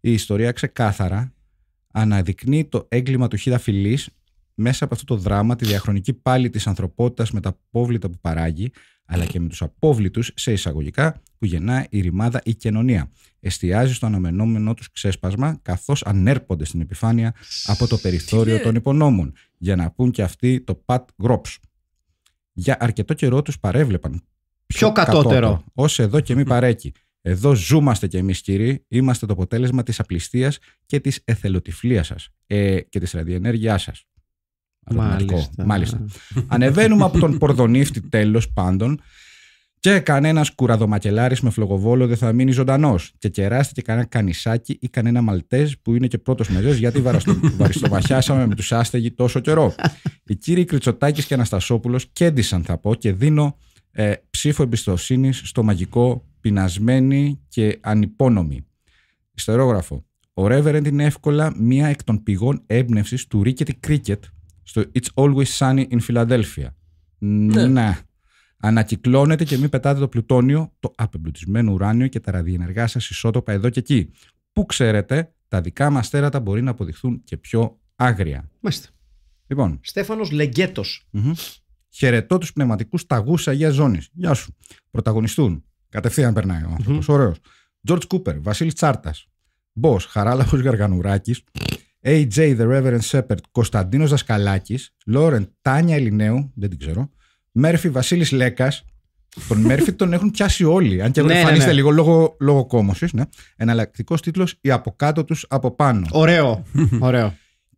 Η ιστορία ξεκάθαρα αναδεικνύει το έγκλημα του χίδα φιλής μέσα από αυτό το δράμα τη διαχρονική πάλη της ανθρωπότητας με τα απόβλητα που παράγει, αλλά και με τους απόβλητους σε εισαγωγικά που γεννά η ρημάδα η κοινωνία. Εστιάζει στο αναμενόμενό τους ξέσπασμα καθώς ανέρπονται στην επιφάνεια από το περιθώριο των υπονόμων για να πούν και αυτοί το pat Grops. Για αρκετό καιρό τους παρέβλεπαν. Πιο κατώτερο. Ως εδώ και μη παρέκει. Εδώ ζούμαστε κι εμείς κύριοι, είμαστε το αποτέλεσμα της απληστίας και της εθελοτυφλίας σας ε, και της ραδιενέργεια σας. Μάλιστα. Μάλιστα. Ανεβαίνουμε από τον Πορδονίφτη τέλος πάντων. Και κανένας κουραδομακελάρης με φλογοβόλο δεν θα μείνει ζωντανός. Και κεράστηκε κανένα κανισάκι ή κανένα μαλτές που είναι και πρώτος μεζό, γιατί βαριστοβαχιάσαμε με τους άστεγοι τόσο καιρό. Οι κύριοι Κριτσοτάκη και Αναστασόπουλος κέντησαν, θα πω, και δίνω ε, ψήφο εμπιστοσύνης στο μαγικό πεινασμένοι και ανυπόνομοι Ιστερόγραφο. Ο Ρέβερεντ είναι εύκολα μία εκ των πηγών έμπνευσης του Ρίκετ Κρίκετ στο It's Always Sunny in Philadelphia. Ναι. ναι. Ανακυκλώνετε και μην πετάτε το πλουτόνιο, το απεμπλουτισμένο ουράνιο και τα ραδιενεργά σας ισότοπα εδώ και εκεί. Πού ξέρετε, τα δικά μας τέρατα μπορεί να αποδειχθούν και πιο άγρια. Μάλιστα. Λοιπόν. Στέφανος mm-hmm. Χαιρετώ τους πνευματικούς ταγού Αγίας Ζώνης. Γεια σου. Πρωταγωνιστούν. Κατευθείαν περνάει ο άνθρωπος. Mm-hmm. Ωραίο. Τζορτ Κούπερ, Βασίλης Τσάρτας. Μπό, Γαργανουράκης. AJ The Reverend Shepard, Κωνσταντίνος Δασκαλάκης, Λόρεν Τάνια Ελληνέου, δεν την ξέρω, Μέρφυ Βασίλης Λέκας, τον Μέρφυ τον έχουν πιάσει όλοι, αν και ναι, ναι εμφανίστε ναι. λίγο λόγω, λόγω κόμωσης, ναι. Εναλλακτικός τίτλος «Η από κάτω τους από πάνω». Ωραίο, ωραίο.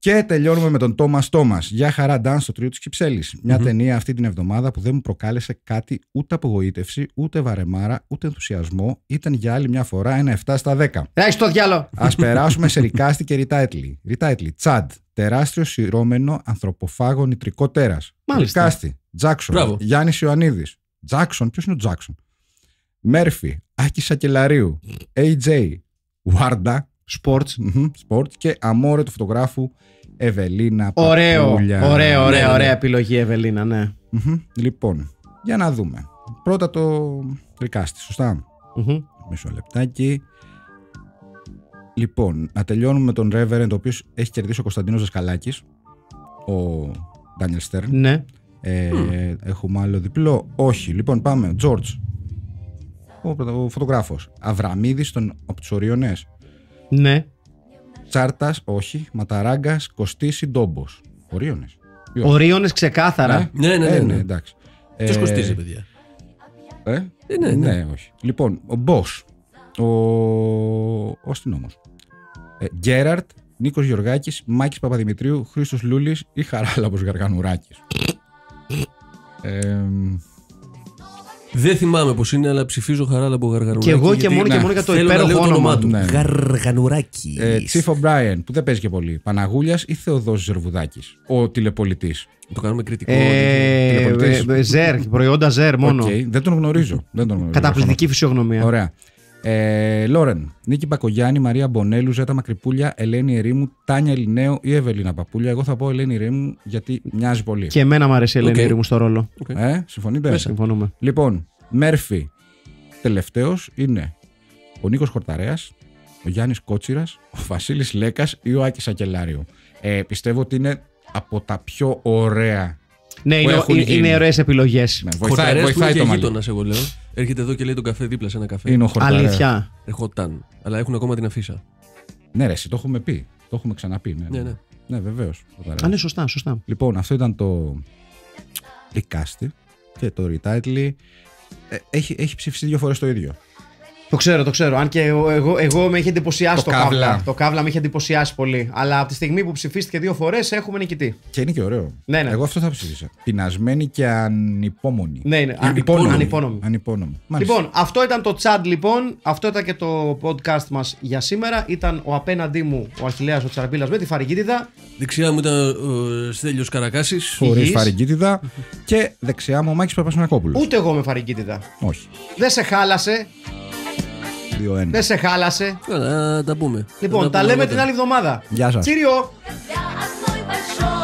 Και τελειώνουμε με τον Τόμα Τόμα. Για χαρά, Ντάν στο τρίο της Κυψέλης. Μια mm ταινία αυτή την εβδομάδα που δεν μου προκάλεσε κάτι ούτε απογοήτευση, ούτε βαρεμάρα, ούτε ενθουσιασμό. Ήταν για άλλη μια φορά ένα 7 στα 10. Έχει το διάλο. Ας περάσουμε σε ρικάστη και ριτάιτλι. Ριτάιτλι, τσαντ. Τεράστιο σειρώμενο ανθρωποφάγο νητρικό τέρας. Μάλιστα. Ρικάστη, Τζάξον. Γιάννης Ιωαννίδης. Τζάξον, ποιος είναι ο Τζάξον. Μέρφι, Άκη Σακελαρίου. AJ, Βάρντα. Σπορτ. και αμόρε του φωτογράφου Ευελίνα, Ωραίο, παπούλια, ωραίο, ναι, ωραία, ναι. ωραία ναι. επιλογή Ευελίνα, ναι. Λοιπόν, για να δούμε. Πρώτα το τρικάστη, σωστά. Μισό λεπτάκι. Λοιπόν, να τελειώνουμε με τον Reverend, ο οποίος έχει κερδίσει ο Κωνσταντίνος Δασκαλάκης, ο Ντάνιελ Στέρν. Ναι. Ε, έχουμε άλλο διπλό. Όχι. Λοιπόν, πάμε. Τζορτζ. Ο, φωτογράφος. Αβραμίδης των, από του Ναι. Τσάρτας, όχι. Ματαράγκας, Κωστής ή Ντόμπο. Ορίωνε. Ορίωνες ξεκάθαρα. Ε, ναι, ναι, ε, ναι. ναι, ναι. εντάξει. Ποιος ε, κοστίζει, παιδιά. Ε, ναι, ναι, ναι, όχι. Λοιπόν, ο Μπό. Ο, ο αστυνόμος. Γκέραρτ, Νίκος Γεωργάκης, Μάκης Παπαδημητρίου, Χρήστος Λούλης ή Χαράλαμπος Γαργανουράκης. Ε, δεν θυμάμαι πώ είναι, αλλά ψηφίζω χαρά από γαργανουράκι. Και εγώ και μόνο και ναι. μόνο για το υπέροχο όνομά του. Γαργανουράκι. Τσίφο Μπράιεν, που δεν παίζει και πολύ. Παναγούλιας ή Θεοδόσης Ζερβουδάκης, ο τηλεπολιτής. Το κάνουμε κριτικό. Ε, ε, ε, ζερ, προϊόντα ζερ μόνο. Δεν τον γνωρίζω. Καταπληκτική φυσιογνωμία. Ωραία. Ε, Λόρεν, Νίκη Μπακογιάννη, Μαρία Μπονέλου, Ζέτα Μακρυπούλια, Ελένη Ερήμου, Τάνια Ελληνέου ή Ευελίνα Παπούλια. Εγώ θα πω Ελένη Ερήμου γιατί μοιάζει πολύ. Και εμένα μου αρέσει η Ελένη okay. Ερήμου στο ρόλο. Okay. Ε, συμφωνείτε. Ε, συμφωνούμε. Λοιπόν, Μέρφυ, τελευταίος είναι ο Νίκος Χορταρέας, ο Γιάννης Κότσιρας, ο Βασίλης Λέκας ή ο Άκης Ακελάριο. Ε, πιστεύω ότι είναι από τα πιο ωραία ναι, είναι, είναι ωραίες επιλογές. Ναι, βοηθάει, το γείτονα, εγώ Έρχεται εδώ και λέει τον καφέ δίπλα σε ένα καφέ. Είναι Αλήθεια. Ερχόταν. Αλλά έχουν ακόμα την αφίσα. Ναι, ρε, το έχουμε πει. Το έχουμε ξαναπεί. Ναι, ναι. ναι. ναι βεβαίως. Α, ναι, σωστά, σωστά. Λοιπόν, αυτό ήταν το. Ρικάστη και το retitle ε, Έχει, έχει ψηφιστεί δύο φορές το ίδιο. Το ξέρω, το ξέρω. Αν και εγώ, εγώ, με είχε εντυπωσιάσει το, το καύλα. Το καύλα με είχε εντυπωσιάσει πολύ. Αλλά από τη στιγμή που ψηφίστηκε δύο φορές έχουμε νικητή. Και είναι και ωραίο. Ναι, ναι. Εγώ αυτό θα ψήφισα Πεινασμένη και ανυπόμονη. Ναι, ναι. Ανυπόνομη. Ανυπόνομη. Λοιπόν, αυτό ήταν το τσάντ λοιπόν. Αυτό ήταν και το podcast μας για σήμερα. Ήταν ο απέναντί μου ο Αχηλέα ο Τσαρμπίλα με τη φαρικίτιδα. Δεξιά μου ήταν ο Στέλιος Καρακάσης. Χωρίς φαρικίτιδα. και δεξιά μου ο Μάκης Ούτε εγώ με φαρικίτιδα. Όχι. Δεν σε χάλασε. Δεν σε χάλασε. τα πούμε. Λοιπόν, τα λέμε την άλλη εβδομάδα. Γεια σας.